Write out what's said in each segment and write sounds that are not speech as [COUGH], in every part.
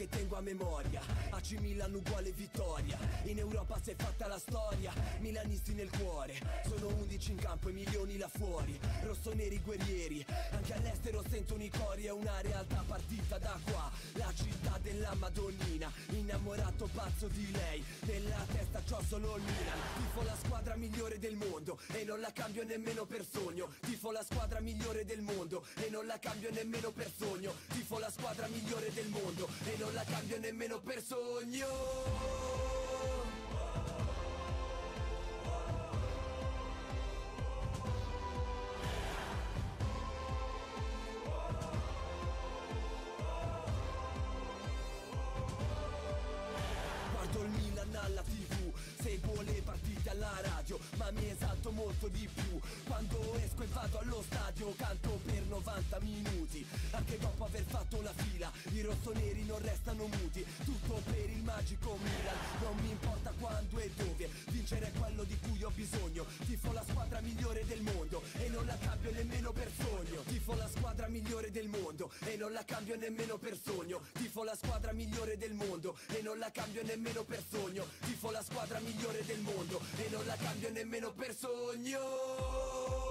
che tengo a memoria AC Milan uguale vittoria In Europa si è fatta la storia Milanisti nel cuore Sono 11 in campo e milioni là fuori Rossoneri guerrieri Anche all'estero sentono i cori È una realtà partita da qua La città della Madonnina Innamorato pazzo di lei Nella testa c'ho solo il Milan Tifo la squadra migliore del mondo E non la cambio nemmeno per sogno Tifo la squadra migliore del mondo E non la cambio nemmeno per sogno Tifo la squadra migliore del mondo E non la cambio nemmeno per sogno migliore del mondo e non la cambio nemmeno per sogno Tifo la squadra migliore del mondo e non la cambio nemmeno per sogno Tifo la squadra migliore del mondo e non la cambio nemmeno per sogno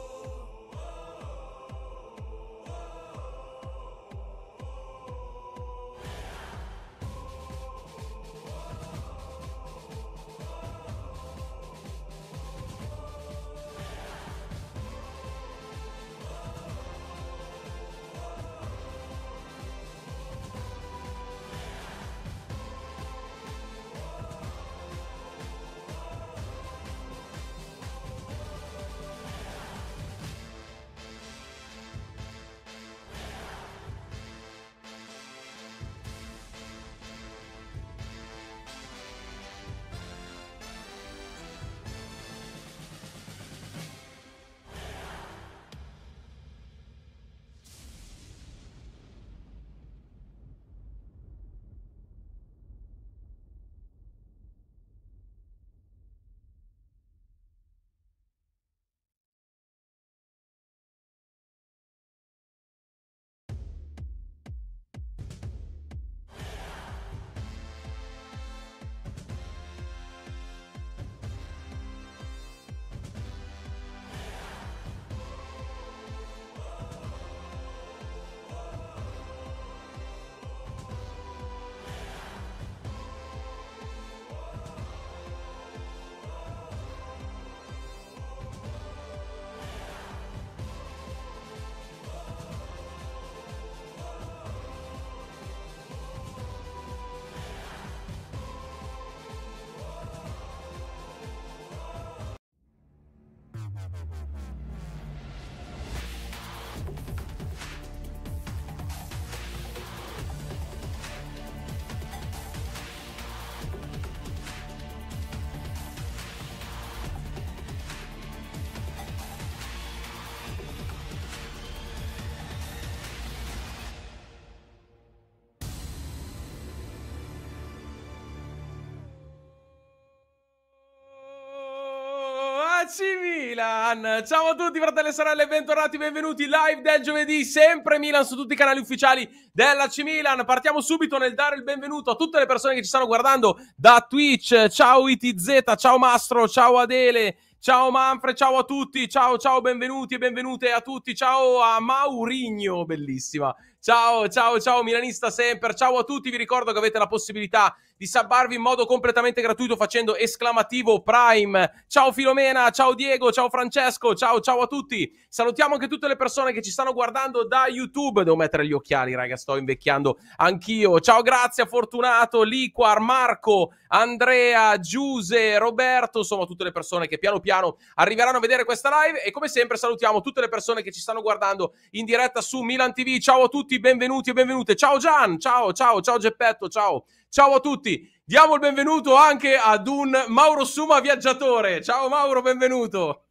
Ragazzi Milan! Ciao a tutti fratelli e sorelle, bentornati, benvenuti live del giovedì, sempre Milan su tutti i canali ufficiali della C Milan. Partiamo subito nel dare il benvenuto a tutte le persone che ci stanno guardando da Twitch. Ciao ITZ, ciao Mastro, ciao Adele, Ciao Manfre ciao a tutti, ciao ciao, benvenuti e benvenute a tutti, ciao a Maurigno, bellissima. Ciao, ciao, ciao Milanista Semper, ciao a tutti, vi ricordo che avete la possibilità di sabbarvi in modo completamente gratuito facendo esclamativo Prime. Ciao Filomena, ciao Diego, ciao Francesco, ciao ciao a tutti. Salutiamo anche tutte le persone che ci stanno guardando da YouTube. Devo mettere gli occhiali, raga, sto invecchiando anch'io. Ciao Grazia, Fortunato, Liquar, Marco, Andrea, Giuse, Roberto, insomma tutte le persone che piano piano arriveranno a vedere questa live e come sempre salutiamo tutte le persone che ci stanno guardando in diretta su Milan TV. Ciao a tutti tutti, benvenuti e benvenute. Ciao Gian, ciao, ciao, ciao Geppetto, ciao. Ciao a tutti. Diamo il benvenuto anche ad un Mauro Suma viaggiatore. Ciao Mauro, benvenuto.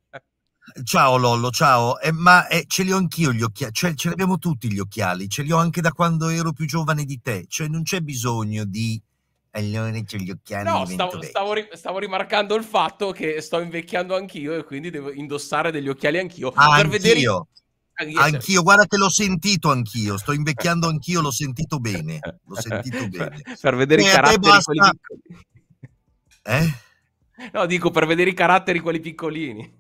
Ciao Lollo, ciao. Eh, ma eh, ce li ho anch'io gli occhiali, cioè, ce li abbiamo tutti gli occhiali, ce li ho anche da quando ero più giovane di te, cioè non c'è bisogno di... Allora eh, c'è gli occhiali. No, stavo, stavo, ri stavo, rimarcando il fatto che sto invecchiando anch'io e quindi devo indossare degli occhiali anch'io. Ah, per, vedere, Anch'io, guarda che l'ho sentito anch'io, sto invecchiando anch'io, l'ho sentito bene, l'ho [LAUGHS] sentito bene. Per vedere e i eh, caratteri basta... quelli piccolini. Eh? No, dico per vedere i caratteri quelli piccolini.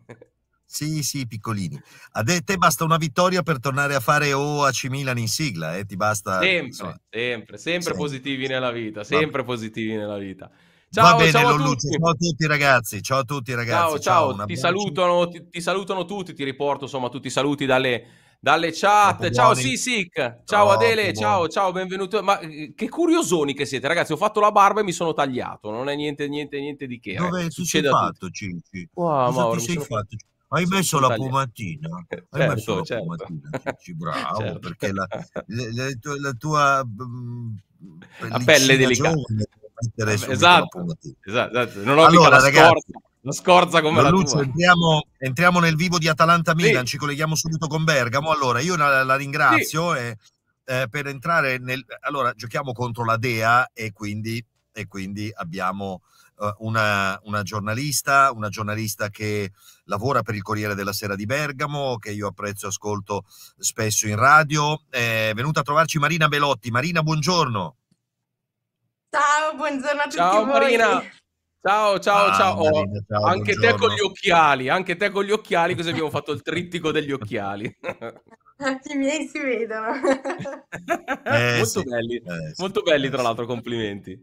Sì, sì, piccolini. A te basta una vittoria per tornare a fare o a AC Milan in sigla, eh? ti basta... Sempre, so. sempre, sempre, sempre positivi nella vita, sempre Vabbè. positivi nella vita. Ciao, Va bene, ciao a tutti. Ciao a tutti ragazzi, ciao a tutti ragazzi. Ciao, ciao, ciao ti, salutano, ti, ti, salutano tutti, ti riporto insomma tutti i saluti dalle, dalle chat. Ciao Sisic, ciao Adele, ciao, ciao, benvenuto. Ma eh, che curiosoni che siete ragazzi, ho fatto la barba e mi sono tagliato, non è niente, niente, niente di che. Dove eh. sei fatto, Cinci? Wow, Cosa Mauro, ti sei sono... fatto? Hai messo la pomatina, certo, [LAUGHS] hai messo certo, la certo. pomatina, Cinci, [LAUGHS] bravo, certo. perché la, la, la, tua, la mm, tua la pelle delicata. Giovane, Esatto, esatto, esatto, non ho allora, ragazzi, scorza, la scorza come la Luzio, entriamo, entriamo, nel vivo di Atalanta-Milan, sì. ci colleghiamo subito con Bergamo. Allora, io la, la ringrazio sì. Eh, e, eh, per entrare nel... Allora, giochiamo contro la Dea e quindi, e quindi abbiamo... Eh, una, una, giornalista, una giornalista che lavora per il Corriere della Sera di Bergamo, che io apprezzo e ascolto spesso in radio. Eh, è venuta a trovarci Marina Belotti. Marina, buongiorno. Ciao, buongiorno a tutti. Ciao voi. Marina. Ciao, ciao, ah, ciao. Marina, oh, ciao. Anche te con gli occhiali, anche te con gli occhiali, così abbiamo fatto il trittico degli occhiali. [LAUGHS] I miei si vedono. [LAUGHS] Eh, molto sì, belli, eh, molto belli eh, tra l'altro, complimenti.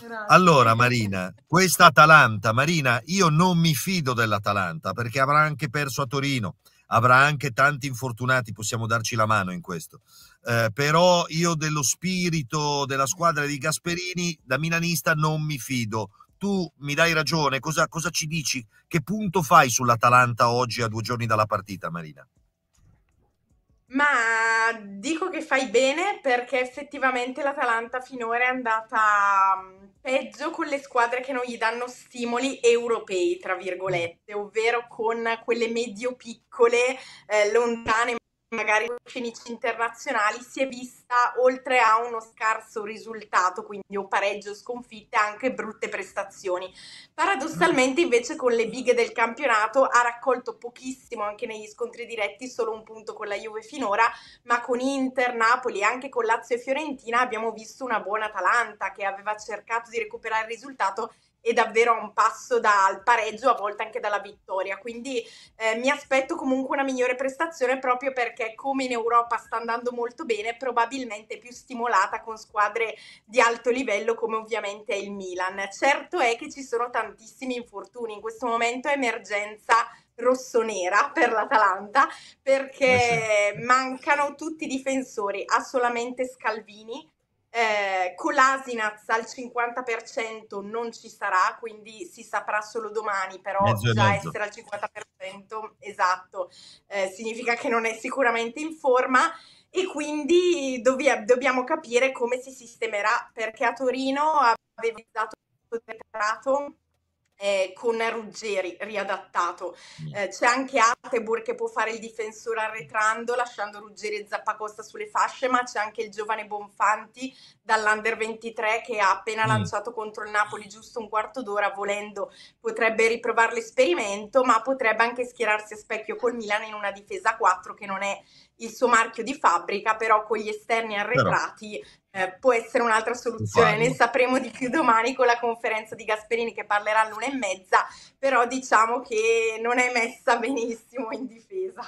Grazie. Allora Marina, questa Atalanta, Marina, io non mi fido dell'Atalanta perché avrà anche perso a Torino, avrà anche tanti infortunati, possiamo darci la mano in questo eh, però io dello spirito della squadra di Gasperini da milanista non mi fido. Tu mi dai ragione, cosa, cosa ci dici? Che punto fai sull'Atalanta oggi a due giorni dalla partita, Marina? Ma dico che fai bene perché effettivamente l'Atalanta finora è andata mm, peggio con le squadre che non gli danno stimoli europei, tra virgolette, ovvero con quelle medio piccole, eh, lontane magari scenici internazionali si è vista oltre a uno scarso risultato, quindi o pareggio, sconfitte, anche brutte prestazioni. Paradossalmente invece con le bighe del campionato ha raccolto pochissimo anche negli scontri diretti, solo un punto con la Juve finora, ma con Inter, Napoli e anche con Lazio e Fiorentina abbiamo visto una buona Atalanta che aveva cercato di recuperare il risultato è davvero a un passo dal pareggio, a volte anche dalla vittoria. Quindi eh, mi aspetto comunque una migliore prestazione proprio perché come in Europa sta andando molto bene, probabilmente più stimolata con squadre di alto livello come ovviamente è il Milan. Certo è che ci sono tantissimi infortuni, in questo momento è emergenza rossonera per l'Atalanta perché eh mancano tutti i difensori, ha solamente Scalvini eh, con l'Asinaz al 50% non ci sarà, quindi si saprà solo domani, però mezzo già mezzo. essere al 50% esatto, eh, significa che non è sicuramente in forma e quindi dov- dobbiamo capire come si sistemerà perché a Torino aveva dato eh, con Ruggeri riadattato. Mm. Eh, c'è anche Atebur che può fare il difensore arretrando, lasciando Ruggeri e Zappacosta sulle fasce, ma c'è anche il giovane Bonfanti dall'Under 23 che ha appena mm. lanciato contro il Napoli giusto un quarto d'ora, volendo potrebbe riprovare l'esperimento, ma potrebbe anche schierarsi a specchio col Milan in una difesa a 4 che non è il suo marchio di fabbrica, però con gli esterni arretrati eh, può essere un'altra soluzione. Ne sapremo di più domani con la conferenza di Gasperini che parlerà all'una e mezza, però diciamo che non è messa benissimo in difesa.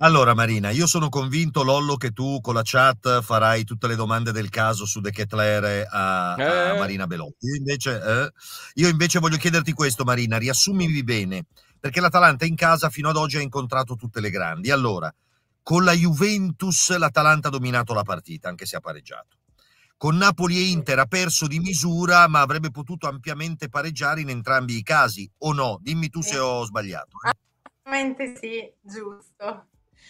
Allora Marina, io sono convinto Lollo che tu con la chat farai tutte le domande del caso su De Ketler a, eh. a, Marina Belotti. Io invece, eh, io invece voglio chiederti questo Marina, riassumimi bene, perché l'Atalanta in casa fino ad oggi ha incontrato tutte le grandi. Allora, con la Juventus l'Atalanta ha dominato la partita, anche se ha pareggiato. Con Napoli e Inter ha perso di misura, ma avrebbe potuto ampiamente pareggiare in entrambi i casi, o no? Dimmi tu se eh. ho sbagliato. Assolutamente sì, giusto.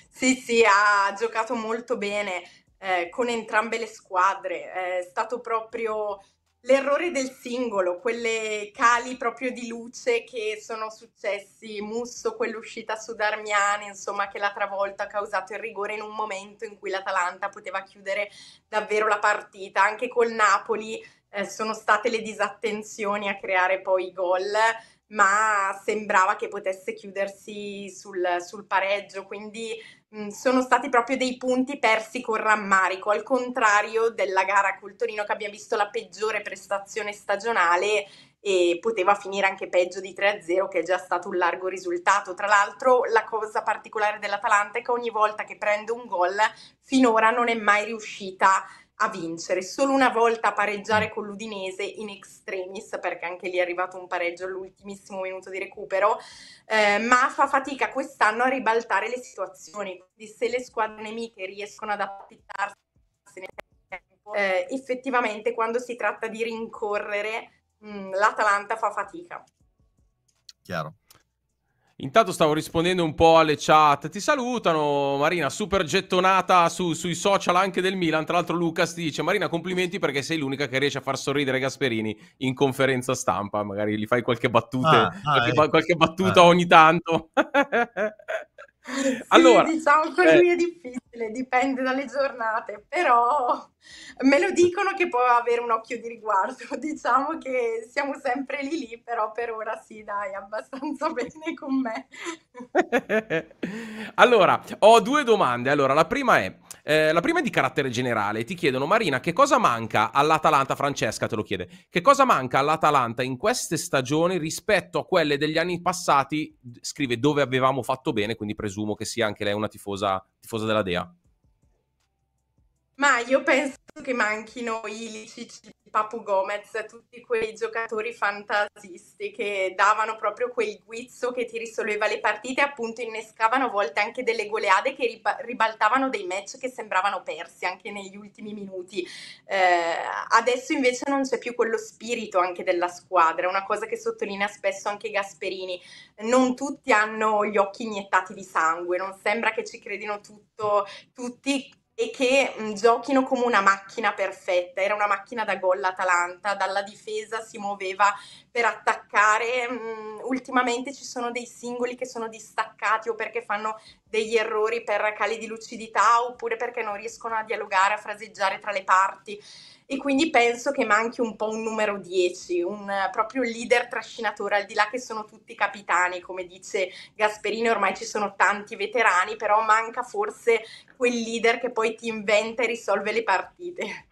Sì, sì, ha giocato molto bene eh, con entrambe le squadre. È stato proprio l'errore del singolo, quelle cali proprio di luce che sono successi, Musso, quell'uscita su Darmiani, insomma, che l'ha travolta, ha causato il rigore in un momento in cui l'Atalanta poteva chiudere davvero la partita. Anche col Napoli eh, sono state le disattenzioni a creare poi i gol ma sembrava che potesse chiudersi sul, sul pareggio, quindi mh, sono stati proprio dei punti persi con rammarico, al contrario della gara col Torino che abbiamo visto la peggiore prestazione stagionale e poteva finire anche peggio di 3-0 che è già stato un largo risultato. Tra l'altro la cosa particolare dell'Atalanta è che ogni volta che prende un gol finora non è mai riuscita a a vincere, solo una volta a pareggiare mm. con l'Udinese in extremis, perché anche lì è arrivato un pareggio all'ultimissimo minuto di recupero, eh, ma fa fatica quest'anno a ribaltare le situazioni, quindi se le squadre nemiche riescono ad appittarsi nel tempo, eh, effettivamente quando si tratta di rincorrere mh, mm, l'Atalanta fa fatica. Chiaro. Intanto stavo rispondendo un po' alle chat. Ti salutano, Marina, super gettonata su, sui social anche del Milan. Tra l'altro, Lucas ti dice: Marina, complimenti perché sei l'unica che riesce a far sorridere Gasperini in conferenza stampa. Magari gli fai qualche battuta, ah, ah, qualche, ah, qualche battuta ah. ogni tanto. [LAUGHS] sì, allora, diciamo così eh, è difficile multiple, dipende dalle giornate, però me lo dicono che può avere un occhio di riguardo, [LAUGHS] diciamo che siamo sempre lì lì, però per ora sì, dai, abbastanza [LAUGHS] bene con me. [LAUGHS] allora, ho due domande. Allora, la prima è eh, la prima è di carattere generale. Ti chiedono Marina, che cosa manca all'Atalanta Francesca te lo chiede. Che cosa manca all'Atalanta in queste stagioni rispetto a quelle degli anni passati? Scrive dove avevamo fatto bene, quindi presumo che sia anche lei una tifosa tifoso della Dea. Ma io penso che manchino Ilicic, Papu Gomez, tutti quei giocatori fantasisti che davano proprio quel guizzo che ti risolveva le partite, appunto innescavano a volte anche delle goleade che ribaltavano dei match che sembravano persi anche negli ultimi minuti. Eh, adesso invece non c'è più quello spirito anche della squadra, una cosa che sottolinea spesso anche Gasperini. Non tutti hanno gli occhi iniettati di sangue, non sembra che ci credino tutto, tutti e che giochino come una macchina perfetta. Era una macchina da gol Atalanta, dalla difesa si muoveva per attaccare. ultimamente ci sono dei singoli che sono distaccati o perché fanno degli errori per cali di lucidità oppure perché non riescono a dialogare, a fraseggiare tra le parti e quindi penso che manchi un po' un numero 10, un proprio leader trascinatore, al di là che sono tutti capitani, come dice Gasperini, ormai ci sono tanti veterani, però manca forse quel leader che poi ti inventa e risolve le partite.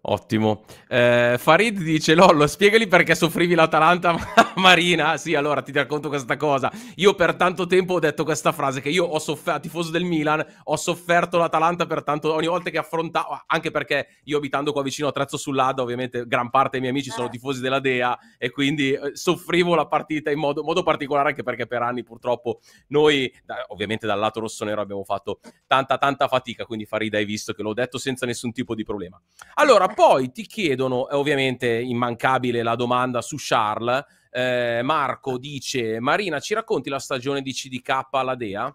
Ottimo. Eh, Farid dice: Lollo, spiegali perché soffrivi l'Atalanta [LAUGHS] Marina. Sì, allora ti racconto questa cosa. Io per tanto tempo ho detto questa frase: che io ho sofferto, tifoso del Milan, ho sofferto l'Atalanta per tanto ogni volta che affrontavo. Anche perché io abitando qua vicino a Trezzo sull'Adda, ovviamente gran parte dei miei amici sono eh. tifosi della Dea e quindi eh, soffrivo la partita in modo, modo particolare, anche perché per anni purtroppo noi, ovviamente dal lato rossonero, abbiamo fatto tanta, tanta fatica. Quindi, Farid, hai visto che l'ho detto senza nessun tipo di problema. Allora, poi ti chiedono, ovviamente immancabile la domanda su Charles, eh, Marco dice, Marina, ci racconti la stagione di CDK alla Dea?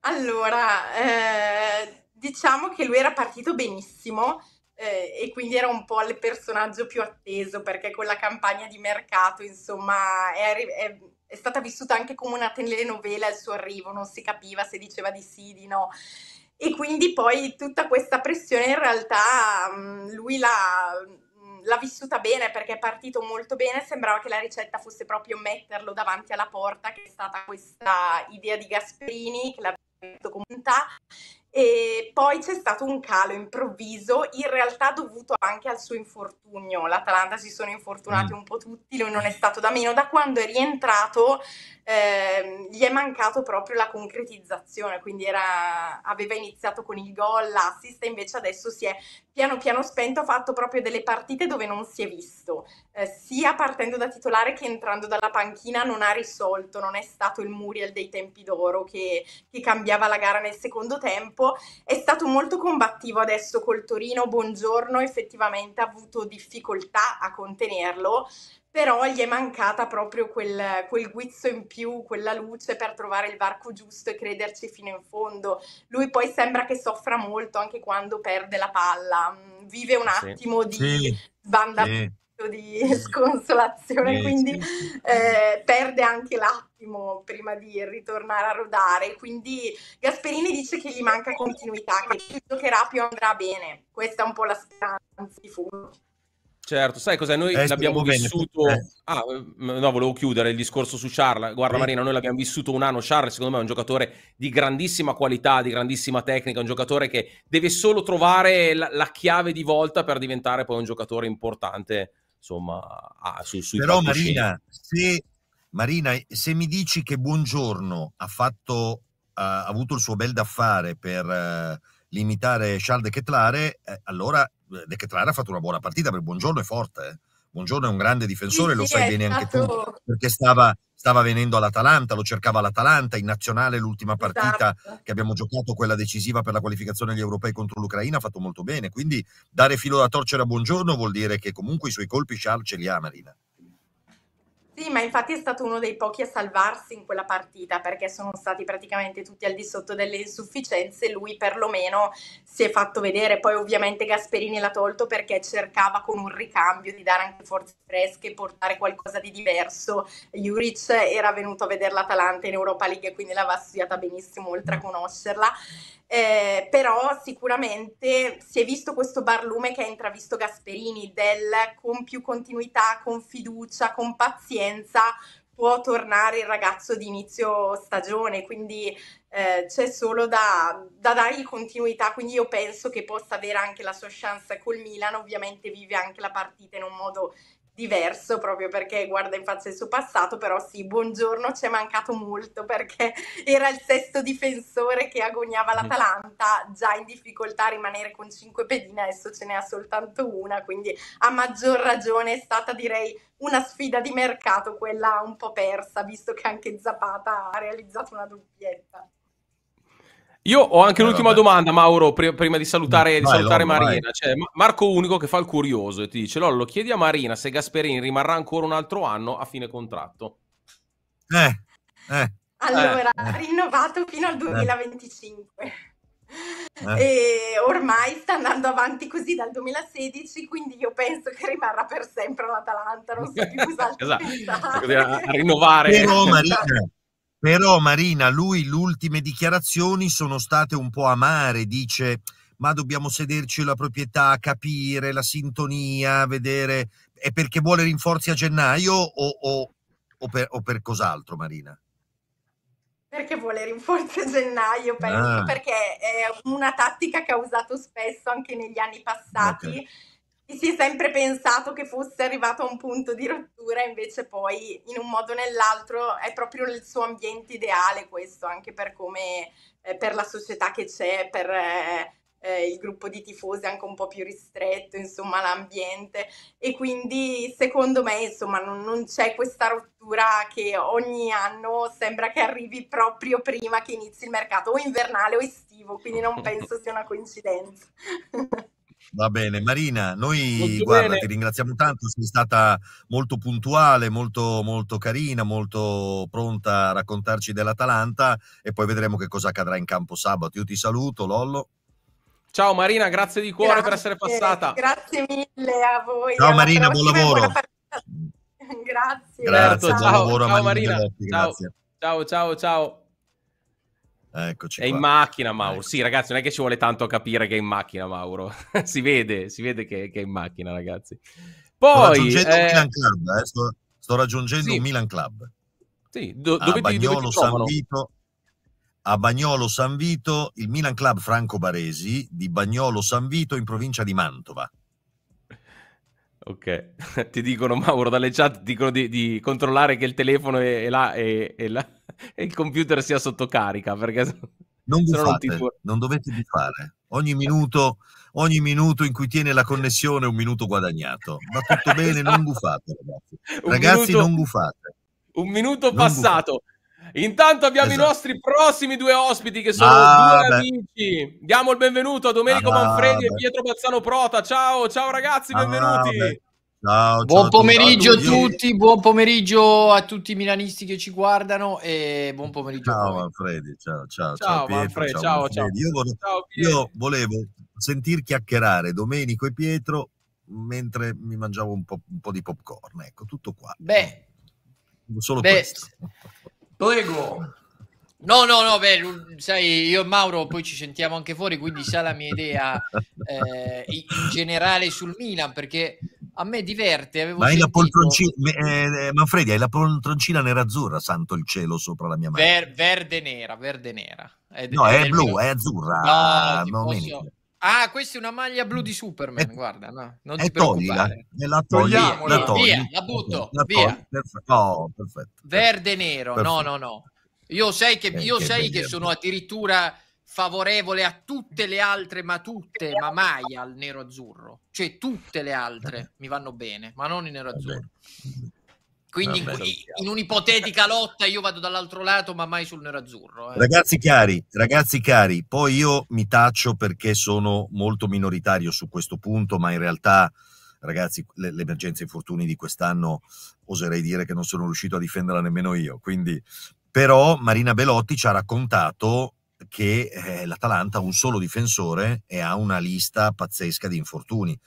Allora, eh, diciamo che lui era partito benissimo eh, e quindi era un po' il personaggio più atteso perché con la campagna di mercato, insomma, è, è, è stata vissuta anche come una telenovela il suo arrivo, non si capiva se diceva di sì, di no e quindi poi tutta questa pressione in realtà mm, lui l'ha, mm, l'ha vissuta bene perché è partito molto bene, sembrava che la ricetta fosse proprio metterlo davanti alla porta, che è stata questa idea di Gasperini che l'ha detto comunità. E poi c'è stato un calo improvviso, in realtà dovuto anche al suo infortunio. L'Atalanta si sono infortunati mm. un po' tutti, lui non è stato da meno. Da quando è rientrato Ehm, gli è mancato proprio la concretizzazione, quindi era, aveva iniziato con il gol, l'assist, e invece adesso si è piano piano spento, ha fatto proprio delle partite dove non si è visto, eh, sia partendo da titolare che entrando dalla panchina non ha risolto, non è stato il Muriel dei tempi d'oro che, che cambiava la gara nel secondo tempo, è stato molto combattivo adesso col Torino, buongiorno, effettivamente ha avuto difficoltà a contenerlo, però gli è mancata proprio quel, quel, guizzo in più, quella luce per trovare il varco giusto e crederci fino in fondo. Lui poi sembra che soffra molto anche quando perde la palla, mm, vive un attimo sì. di sì. sbandamento, sì. [LAUGHS] di sconsolazione, quindi eh, perde anche l'attimo prima di ritornare a rodare. Quindi Gasperini dice che gli manca continuità, che più giocherà più andrà bene. Questa è un po' la speranza di Fumo. Certo, sai cos'è? Noi eh, l'abbiamo vissuto... Eh. Ah, no, volevo chiudere il discorso su Charles. Guarda eh. Marina, noi l'abbiamo vissuto un anno. Charles, secondo me, è un giocatore di grandissima qualità, di grandissima tecnica, un giocatore che deve solo trovare la, la chiave di volta per diventare poi un giocatore importante, insomma, ah, su, sui Però Marina se, Marina, se mi dici che Buongiorno ha fatto... ha avuto il suo bel da fare per... Uh, limitare Charles De Ketlare, eh, allora eh, De Ketlare ha fatto una buona partita, perché Buongiorno è forte, eh. Buongiorno è un grande difensore, sì, lo sai bene stato... anche tu, perché stava, stava venendo all'Atalanta, lo cercava l'Atalanta, in nazionale l'ultima partita esatto. che abbiamo giocato, quella decisiva per la qualificazione degli europei contro l'Ucraina, ha fatto molto bene, quindi dare filo da torcere a Buongiorno vuol dire che comunque i suoi colpi Charles ce li ha Marina. Sì, ma infatti è stato uno dei pochi a salvarsi in quella partita perché sono stati praticamente tutti al di sotto delle insufficienze, lui perlomeno si è fatto vedere, poi ovviamente Gasperini l'ha tolto perché cercava con un ricambio di dare anche forze fresche, e portare qualcosa di diverso. Juric era venuto a vedere l'Atalanta in Europa League e quindi l'aveva studiata benissimo oltre a conoscerla eh, però sicuramente si è visto questo barlume che ha intravisto Gasperini del con più continuità, con fiducia, con pazienza può tornare il ragazzo di inizio stagione, quindi eh, c'è solo da, da dargli continuità, quindi io penso che possa avere anche la sua chance col Milan, ovviamente vive anche la partita in un modo diverso proprio perché guarda in faccia il suo passato, però sì, buongiorno ci è mancato molto perché [LAUGHS] era il sesto difensore che agognava mm. l'Atalanta, già in difficoltà a rimanere con cinque pedine, adesso ce n'è soltanto una, quindi a maggior ragione è stata direi una sfida di mercato, quella un po' persa, visto che anche Zapata ha realizzato una doppietta. Io ho anche eh, l'ultima vabbè. domanda, Mauro, pre- prima di salutare, di vai, salutare Lollo, Marina. Cioè, Marco Unico che fa il curioso e ti dice: Lollo, chiedi a Marina se Gasperini rimarrà ancora un altro anno a fine contratto. Eh, eh. Allora, eh. rinnovato fino al 2025. Eh. eh. E ormai sta andando avanti così dal 2016, quindi io penso che rimarrà per sempre l'Atalanta. Non so [LAUGHS] più cos'altro esatto. Cioè, a rinnovare. Però Marina, però Marina, lui le ultime dichiarazioni sono state un po' amare, dice ma dobbiamo sederci la proprietà, capire la sintonia, vedere... È perché vuole rinforzi a gennaio o, o, o, per, o per, cos'altro Marina? Perché vuole rinforzi a gennaio, penso, ah. perché è una tattica che ha usato spesso anche negli anni passati. Okay si è sempre pensato che fosse arrivato a un punto di rottura, invece poi in un modo o nell'altro è proprio il suo ambiente ideale questo, anche per come, eh, per la società che c'è, per eh, eh, il gruppo di tifosi anche un po' più ristretto, insomma l'ambiente. E quindi secondo me, insomma, non, non c'è questa rottura che ogni anno sembra che arrivi proprio prima che inizi il mercato, o invernale o estivo, quindi non penso sia una coincidenza. [LAUGHS] Va bene, Marina, noi guarda, bene. ti ringraziamo tanto, sei stata molto puntuale, molto, molto carina, molto pronta a raccontarci dell'Atalanta e poi vedremo che cosa accadrà in campo sabato. Io ti saluto, Lollo. Ciao Marina, grazie di cuore grazie, per essere passata. Grazie mille a voi. Ciao Marina, buon lavoro. [LAUGHS] Grazie. Grazie, certo, ciao, buon lavoro ciao, a Marina. Marina. Ciao, ciao, ciao. Eccoci è qua. in macchina Mauro. Ecco. Sì, ragazzi, non è che ci vuole tanto capire che è in macchina Mauro. [LAUGHS] si vede, si vede che, che, è in macchina, ragazzi. Poi sto raggiungendo eh... un Milan Club, eh. sto, sto, raggiungendo sì. un Milan Club. Sì, Do- dove, a Bagnolo, ti, dove ti San Vito, a Bagnolo San Vito, il Milan Club Franco Baresi di Bagnolo San Vito in provincia di Mantova. Ok, [LAUGHS] ti dicono Mauro dalle chat, ti dicono di, di, controllare che il telefono è, è là, è, è là e il computer sia sotto carica, perché non, bufate, non, ti... non dovete rifare Ogni minuto, ogni minuto in cui tiene la connessione è un minuto guadagnato. Va tutto [LAUGHS] bene, esatto. non bufate, ragazzi. ragazzi, minuto, non bufate. Un minuto non passato. Bufate. Intanto abbiamo esatto. i nostri prossimi due ospiti che sono ah, due beh. amici. Diamo il benvenuto a Domenico ah, Manfredi beh. e Pietro Bazzano Prota. Ciao, ciao ragazzi, ah, benvenuti. Ah, Ciao, buon pomeriggio a tutti, buon pomeriggio a tutti i milanisti che ci guardano e buon pomeriggio ciao, a voi. Manfredi, ciao, ciao, ciao, ciao, Pietro, Manfred, ciao, ciao, io volevo, ciao io volevo, sentir chiacchierare Domenico e Pietro mentre mi mangiavo un po', un po di popcorn, ecco, tutto qua. Beh, solo beh, questo. Prego. No, no, no, beh, sai, io e Mauro poi ci sentiamo anche fuori, quindi sa la mia idea eh, in generale sul Milan, perché a me diverte. Avevo ma hai la poltroncina, eh, Manfredi, hai la poltroncina nera azzurra, santo il cielo, sopra la mia mano. Ver, verde nera, verde nera. È, no, è, è blu, mio... è azzurra. No, ah, posso... Ah, questa è una maglia blu di mm. Superman, è... guarda, no, non ti preoccupare. La togli, la, la Via, la butto, la togli, via. Perfetto. Oh, perfetto. Verde nero, perfetto. no, no, no. Io sai che, eh, io che, sai che sono addirittura favorevole a tutte le altre, ma tutte, ma mai al nero azzurro. Cioè tutte le altre mi vanno bene, ma non il nero azzurro. Quindi in, in, un'ipotetica lotta io vado dall'altro lato, ma mai sul nero azzurro. Eh. Ragazzi cari, ragazzi cari, poi io mi taccio perché sono molto minoritario su questo punto, ma in realtà ragazzi, le, le emergenze infortuni di quest'anno oserei dire che non sono riuscito a difenderla nemmeno io. Quindi però Marina Belotti ci ha raccontato che eh, l'Atalanta ha un solo difensore e ha una lista pazzesca di infortuni.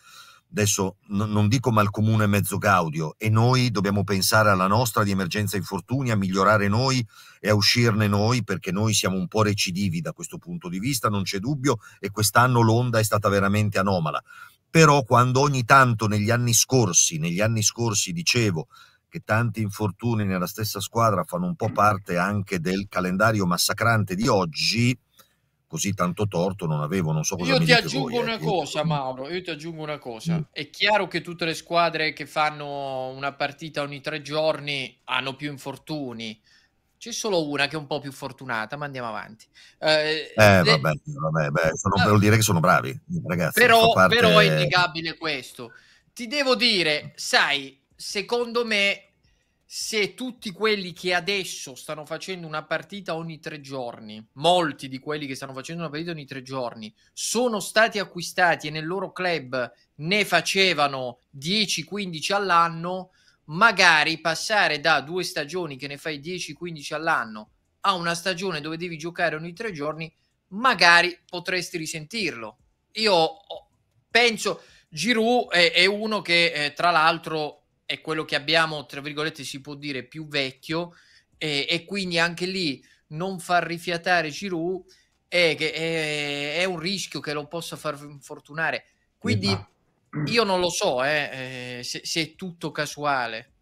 Adesso no, non dico malcomune mezzo gaudio e noi dobbiamo pensare alla nostra di emergenza infortuni, a migliorare noi e a uscirne noi perché noi siamo un po' recidivi da questo punto di vista, non c'è dubbio e quest'anno l'onda è stata veramente anomala però quando ogni tanto negli anni scorsi, negli anni scorsi dicevo che tanti infortuni nella stessa squadra fanno un po' parte anche del calendario massacrante di oggi, così tanto torto non avevo, non so cosa Io ti aggiungo voi, una ecco. cosa Mauro, io ti aggiungo una cosa. Mm. È chiaro che tutte le squadre che fanno una partita ogni tre giorni hanno più infortuni. C'è solo una che è un po' più fortunata, ma andiamo avanti. Eh, eh le... vabbè, vabbè beh, sono, ah, vuol dire che sono bravi, ragazzi. Però, parte... però è innegabile questo. Ti devo dire, sai, secondo me, se tutti quelli che adesso stanno facendo una partita ogni tre giorni, molti di quelli che stanno facendo una partita ogni tre giorni, sono stati acquistati e nel loro club ne facevano 10-15 all'anno, magari passare da due stagioni che ne fai 10-15 all'anno a una stagione dove devi giocare ogni tre giorni, magari potresti risentirlo. Io penso, Giroud è, è uno che eh, tra l'altro è quello che abbiamo, tra virgolette, si può dire più vecchio e, e quindi anche lì non far rifiatare Giroud è, è, è, un rischio che lo possa far infortunare. Quindi eh, io non lo so eh, eh, se, se, è tutto casuale.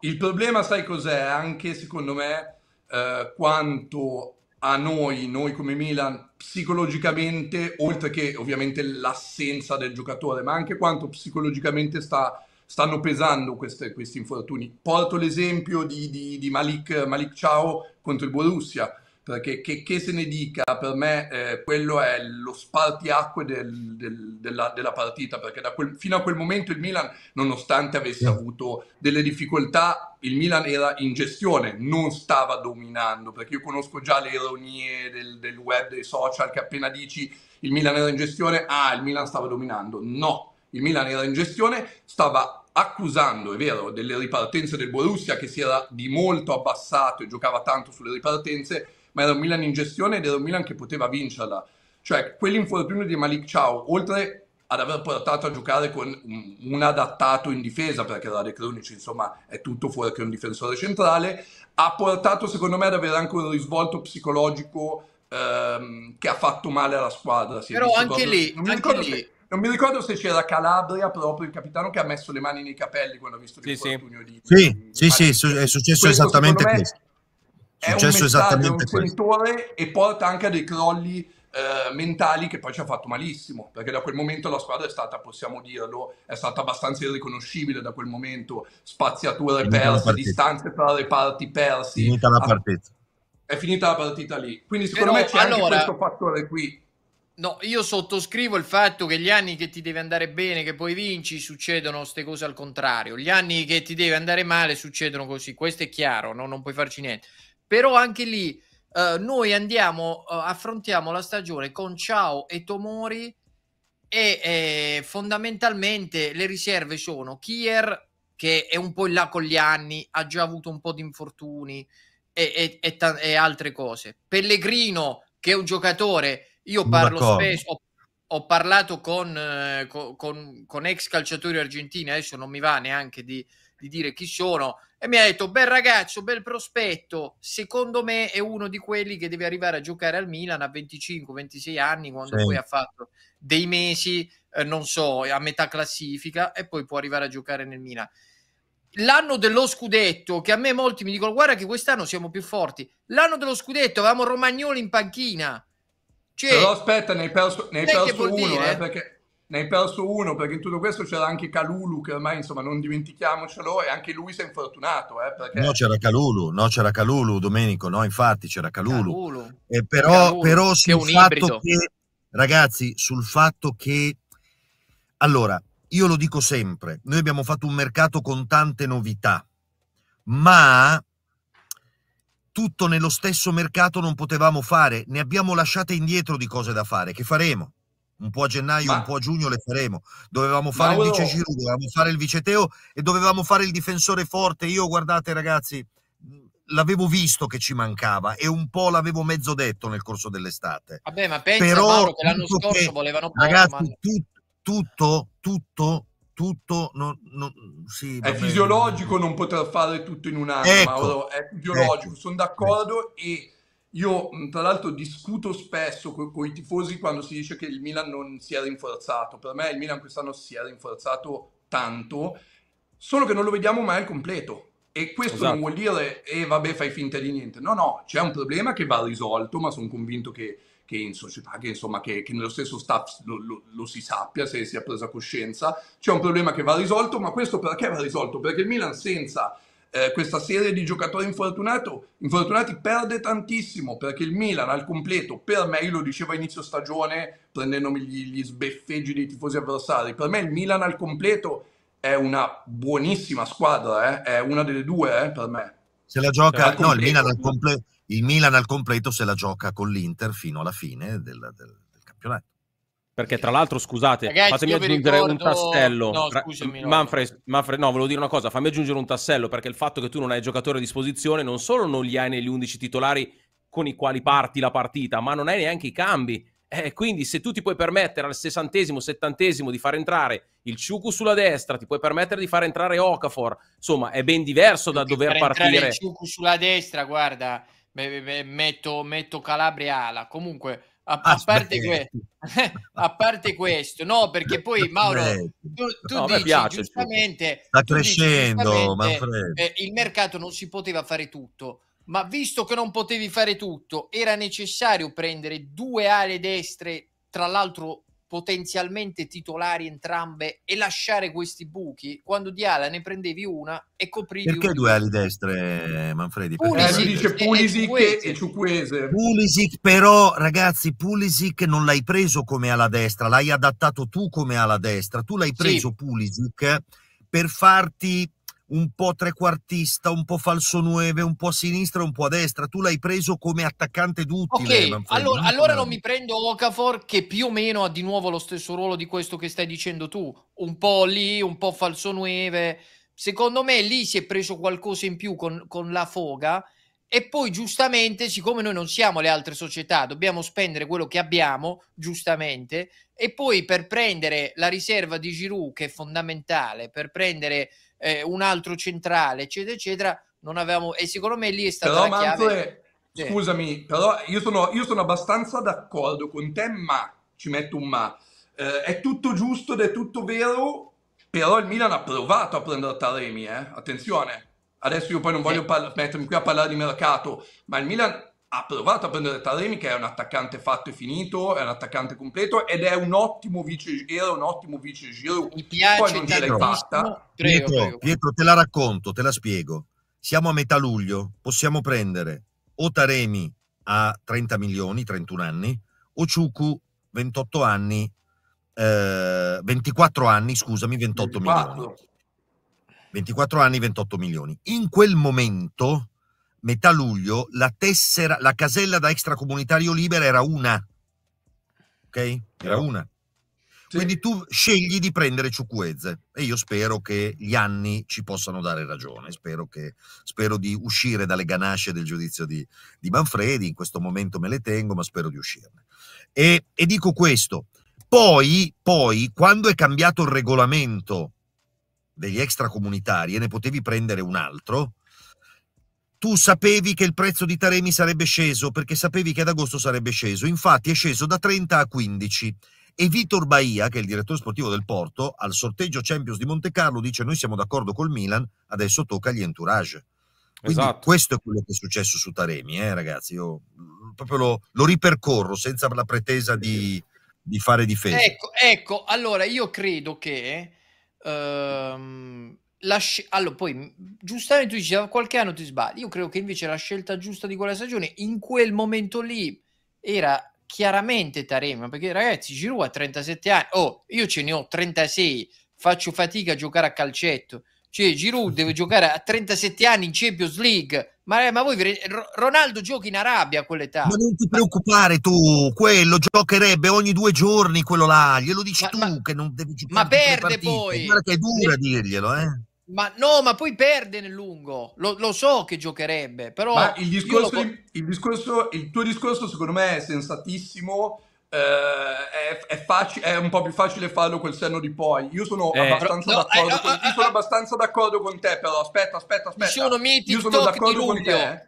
Il problema, sai cos'è? Anche secondo me, eh, quanto a noi, noi come Milan, psicologicamente, oltre che ovviamente l'assenza del giocatore, ma anche quanto psicologicamente sta stanno pesando queste, questi infortuni. Porto l'esempio di, di, di Malik, Malik Ciao contro il Borussia, perché che, che, se ne dica, per me eh, quello è lo spartiacque del, del, della, della, partita, perché quel, fino a quel momento il Milan, nonostante avesse avuto delle difficoltà, il Milan era in gestione, non stava dominando, perché io conosco già le ironie del, del web, dei social, che appena dici il Milan era in gestione, ah, il Milan stava dominando. No, il Milan era in gestione, stava accusando, è vero, delle ripartenze del Borussia che si era di molto abbassato e giocava tanto sulle ripartenze, ma era un Milan in gestione ed era un Milan che poteva vincerla. Cioè, quell'infortunio di Malik Ciao, oltre ad aver portato a giocare con un adattato in difesa, perché Rade Cronici, insomma, è tutto fuori che un difensore centrale, ha portato, secondo me, ad avere anche un risvolto psicologico ehm, che ha fatto male alla squadra. Però anche lì, anche lì, non mi ricordo se c'era Calabria proprio il capitano che ha messo le mani nei capelli quando ha visto che sì, l'infortunio sì. di... Sì, sì, sì, è successo questo, esattamente questo. È successo un esattamente un sentore e porta anche a dei crolli eh, mentali che poi ci ha fatto malissimo, perché da quel momento la squadra è stata, possiamo dirlo, è stata abbastanza irriconoscibile da quel momento, spaziature perse, distanze tra reparti persi. Finita la ah, partita. È finita la partita lì. Quindi eh secondo Però, me c'è allora... anche questo fattore qui No, io sottoscrivo il fatto che gli anni che ti deve andare bene, che poi vinci, succedono queste cose al contrario. Gli anni che ti deve andare male succedono così. Questo è chiaro, no? non puoi farci niente. Però anche lì eh, noi andiamo, eh, affrontiamo la stagione con Ciao e Tomori e eh, fondamentalmente le riserve sono Kier, che è un po' in là con gli anni, ha già avuto un po' di infortuni e, e, e, t- e altre cose. Pellegrino, che è un giocatore io parlo D'accordo. spesso, ho, ho parlato con, eh, con, con, con, ex calciatori argentini, adesso non mi va neanche di, di dire chi sono, e mi ha detto bel ragazzo, bel prospetto, secondo me è uno di quelli che deve arrivare a giocare al Milan a 25-26 anni quando sì. poi ha fatto dei mesi, eh, non so, a metà classifica e poi può arrivare a giocare nel Milan. L'anno dello scudetto, che a me molti mi dicono guarda che quest'anno siamo più forti, l'anno dello scudetto avevamo Romagnoli in panchina, cioè, Però aspetta, ne hai perso, ne hai cioè, perso uno, eh, perché ne hai perso uno, perché in tutto questo c'era anche Calulu, che ormai insomma non dimentichiamocelo, e anche lui si è infortunato. Eh, perché... No, c'era Calulu, no, c'era Calulu, Domenico, no, infatti c'era Calulu. Eh, però, Calulu, però sul fatto che, ragazzi, sul fatto che... Allora, io lo dico sempre, noi abbiamo fatto un mercato con tante novità, ma tutto nello stesso mercato non potevamo fare, ne abbiamo lasciate indietro di cose da fare, che faremo? Un po' a gennaio, ma, un po' a giugno le faremo. Dovevamo fare il vice Giroud, dovevamo fare il vice Teo e dovevamo fare il difensore forte. Io, guardate ragazzi, l'avevo visto che ci mancava e un po' l'avevo mezzo detto nel corso dell'estate. Vabbè, ma pensa Però, Mauro, che l'anno scorso che, volevano... Ragazzi, tutto, tutto, tutto tutto non, non, sì, è fisiologico non poter fare tutto in un anno, ecco, Mauro, è fisiologico, ecco, sono d'accordo e io tra l'altro discuto spesso con, con i tifosi quando si dice che il Milan non si è rinforzato, per me il Milan quest'anno si è rinforzato tanto, solo che non lo vediamo mai al completo. E questo esatto. non vuol dire, e eh, vabbè, fai finta di niente. No, no, c'è un problema che va risolto, ma sono convinto che che in società, che insomma, che, che nello stesso staff lo, lo, lo, si sappia, se si è presa coscienza. C'è un problema che va risolto, ma questo perché va risolto? Perché il Milan senza eh, questa serie di giocatori infortunati perde tantissimo, perché il Milan al completo, per me, io lo dicevo a inizio stagione, prendendomi gli, gli sbeffeggi dei tifosi avversari, per me il Milan al completo è una buonissima squadra, eh? è una delle due eh, per me. Se la gioca, cioè, no, il Milan al completo il Milan al completo se la gioca con l'Inter fino alla fine del, del, del campionato. Perché tra l'altro, scusate, Ragazzi, fatemi aggiungere ricordo... un tassello. No, scusami, no. Manfred, Manfred, no, volevo dire una cosa, fammi aggiungere un tassello, perché il fatto che tu non hai giocatore a disposizione non solo non li hai negli 11 titolari con i quali parti la partita, ma non hai neanche i cambi. Eh, quindi se tu ti puoi permettere al sessantesimo, settantesimo di far entrare il Ciucu sulla destra, ti puoi permettere di far entrare Okafor, insomma è ben diverso da dover partire. Il Ciucu sulla destra, guarda, beh, beh, metto, metto, Calabria ala. Comunque, a, a, ah, parte que- [LAUGHS] a, parte questo, no, perché [LAUGHS] poi Mauro, tu, tu no, dici piace, giustamente... Sta crescendo, giustamente, eh, il mercato non si poteva fare tutto ma visto che non potevi fare tutto, era necessario prendere due aree destre, tra l'altro potenzialmente titolari entrambe e lasciare questi buchi quando di ala ne prendevi una e coprivi perché un... due ali destre Manfredi Pulisic, eh, dice eh, Pulisic e, e Ciuquese Pulisic però ragazzi Pulisic non l'hai preso come ala destra l'hai adattato tu come ala destra tu l'hai preso sì. Pulisic per farti un po' trequartista, un po' falso 9, un po' a sinistra, un po' a destra. Tu l'hai preso come attaccante d'utile. Ok, allora, non, allora non mi prendo Okafor che più o meno ha di nuovo lo stesso ruolo di questo che stai dicendo tu, un po' lì, un po' falso 9. Secondo me lì si è preso qualcosa in più con, con la foga e poi giustamente, siccome noi non siamo le altre società, dobbiamo spendere quello che abbiamo, giustamente, e poi per prendere la riserva di Giroud, che è fondamentale, per prendere eh, un altro centrale, eccetera, eccetera, non avevamo... E secondo me lì è stata però, la chiave... È... Sì. Scusami, però io sono, io sono abbastanza d'accordo con te, ma, ci metto un ma, eh, è tutto giusto ed è tutto vero, però il Milan ha provato a prendere Taremi, eh? attenzione. Adesso io poi non voglio parla- mettermi qui a parlare di mercato, ma il Milan ha provato a prendere Taremi che è un attaccante fatto e finito, è un attaccante completo ed è un ottimo vice era un ottimo vice giro. Mi piace Poi non ce l'hai fatta. Prego, Pietro, prego. Pietro, te la racconto, te la spiego. Siamo a metà luglio, possiamo prendere o Taremi a 30 milioni, 31 anni, o Ciucu 28 anni, eh, 24 anni, scusami, 28 24. milioni. 24 anni, 28 milioni. In quel momento metà luglio la tessera, la casella da extracomunitario libera era una. Ok? Era una. Sì. Quindi tu scegli di prendere Ciucuezze e io spero che gli anni ci possano dare ragione, spero, che, spero di uscire dalle ganasce del giudizio di, di, Manfredi, in questo momento me le tengo, ma spero di uscirne. E, e dico questo, poi, poi quando è cambiato il regolamento degli extracomunitari e ne potevi prendere un altro, tu sapevi che il prezzo di Taremi sarebbe sceso perché sapevi che ad agosto sarebbe sceso, infatti è sceso da 30 a 15 e Vitor Baia, che è il direttore sportivo del Porto, al sorteggio Champions di Monte Carlo dice noi siamo d'accordo col Milan, adesso tocca agli entourage. Quindi esatto. questo è quello che è successo su Taremi, eh, ragazzi, io mm, proprio lo, lo ripercorro senza la pretesa di, di fare difesa. Ecco, ecco, allora io credo che... Ehm la sci- allora, poi giustamente tu dici da qualche anno ti sbagli. Io credo che invece la scelta giusta di quella stagione in quel momento lì era chiaramente Taremi, perché ragazzi, Giroud ha 37 anni. Oh, io ce ne ho 36, faccio fatica a giocare a calcetto. Cioè, Giroud deve [LAUGHS] giocare a 37 anni in Champions League. Ma, eh, ma voi Ronaldo giochi in Arabia a quell'età. Ma non ti preoccupare tu, quello giocherebbe ogni due giorni quello là, glielo dici ma, tu ma, che non devi giocare. Ma perde poi. Guarda che è dura dirglielo, eh ma no, ma poi perde nel lungo. Lo, lo so che giocherebbe, però. Il, discorso, lo... il, discorso, il, tuo discorso, secondo me, è sensatissimo. Eh, è, è, facile, è un po' più facile farlo col senno di poi. Io sono, abbastanza, d'accordo con, te, però aspetta, aspetta, aspetta. Ci sono miei io sono d'accordo con te.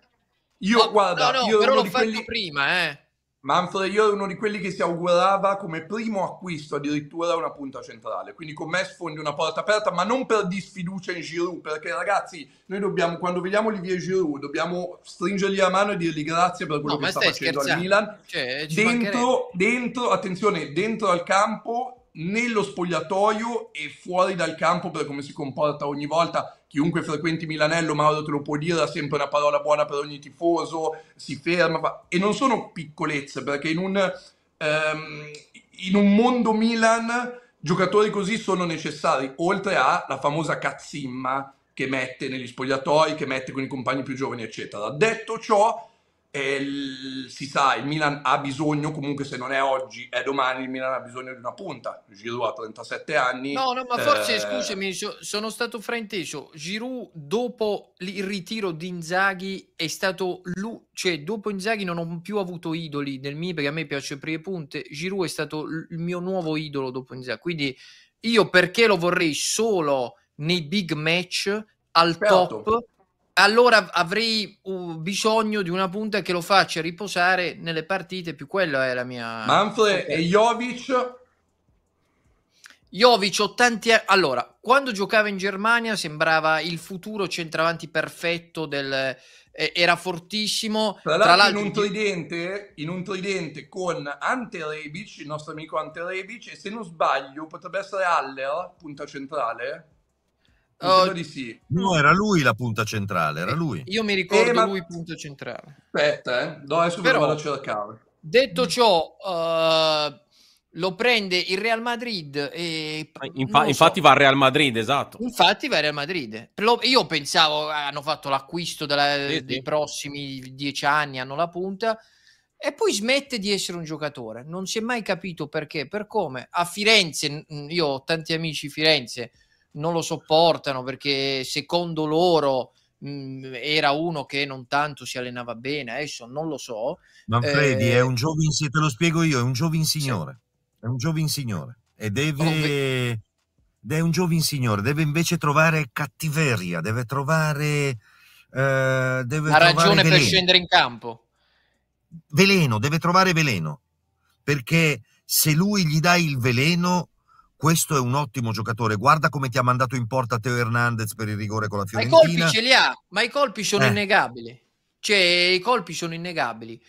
Io, no, guarda, no, io però l'ho quelli... prima, eh. Manfred, io ero uno di quelli che si augurava come primo acquisto addirittura una punta centrale, quindi con me sfondi una porta aperta, ma non per disfiducia in Giroud, perché ragazzi, noi dobbiamo, quando vediamo Olivier Giroud, dobbiamo stringergli la mano e dirgli grazie per quello no, che sta facendo scherzando. al Milan. Cioè, dentro, dentro, attenzione, dentro al campo, nello spogliatoio e fuori dal campo per come si comporta ogni volta chiunque frequenti Milanello, Mauro te lo può dire, ha sempre una parola buona per ogni tifoso, si ferma. Fa... E non sono piccolezze, perché in un, ehm, in un, mondo Milan giocatori così sono necessari, oltre alla famosa cazzimma che mette negli spogliatoi, che mette con i compagni più giovani, eccetera. Detto ciò, il, si sa, il Milan ha bisogno, comunque se non è oggi, è domani, il Milan ha bisogno di una punta. Giroud ha 37 anni. No, no, ma forse, eh... scusami, sono stato frainteso. Giroud dopo il ritiro di Inzaghi è stato lui, cioè dopo Inzaghi non ho più avuto idoli del mio, perché a me piace aprire punte. Giroud è stato il mio nuovo idolo dopo Inzaghi. Quindi io perché lo vorrei solo nei big match al certo. top allora avrei bisogno di una punta che lo faccia riposare nelle partite, più quella è la mia... Manfred okay. e Jovic? Jovic 80 anni. Allora, quando giocava in Germania sembrava il futuro centravanti perfetto del, eh, era fortissimo. Tra l'altro, Tra l'altro in, un tridente, in un tridente con Ante Rebic, il nostro amico Ante Rebic, e se non sbaglio potrebbe essere Haller, punta centrale. Oh, di sì. No, era lui la punta centrale, era lui. Io mi ricordo eh, ma... lui punta centrale. Aspetta, eh. No, Però, vado a cercare. Detto ciò, uh, lo prende il Real Madrid e... Infa- so. Infatti va al Real Madrid, esatto. Infatti va al Real Madrid. Io pensavo hanno fatto l'acquisto della, sì, dei prossimi dieci anni, hanno la punta e poi smette di essere un giocatore. Non si è mai capito perché, per come. A Firenze, io ho tanti amici Firenze, non lo sopportano perché secondo loro mh, era uno che non tanto si allenava bene, adesso non lo so. Manfredi eh, è un giovin, te lo spiego io, è un giovin signore, sì. è un giovin signore e deve... Conve- oh, ed è un giovin signore, deve invece trovare cattiveria, deve trovare... Eh, deve La ragione per scendere in campo. Veleno, deve trovare veleno, perché se lui gli dà il veleno questo è un ottimo giocatore. Guarda come ti ha mandato in porta Teo Hernandez per il rigore con la Fiorentina. Ma i colpi ce li ha, ma i colpi sono eh. innegabili. Cioè, i colpi sono innegabili.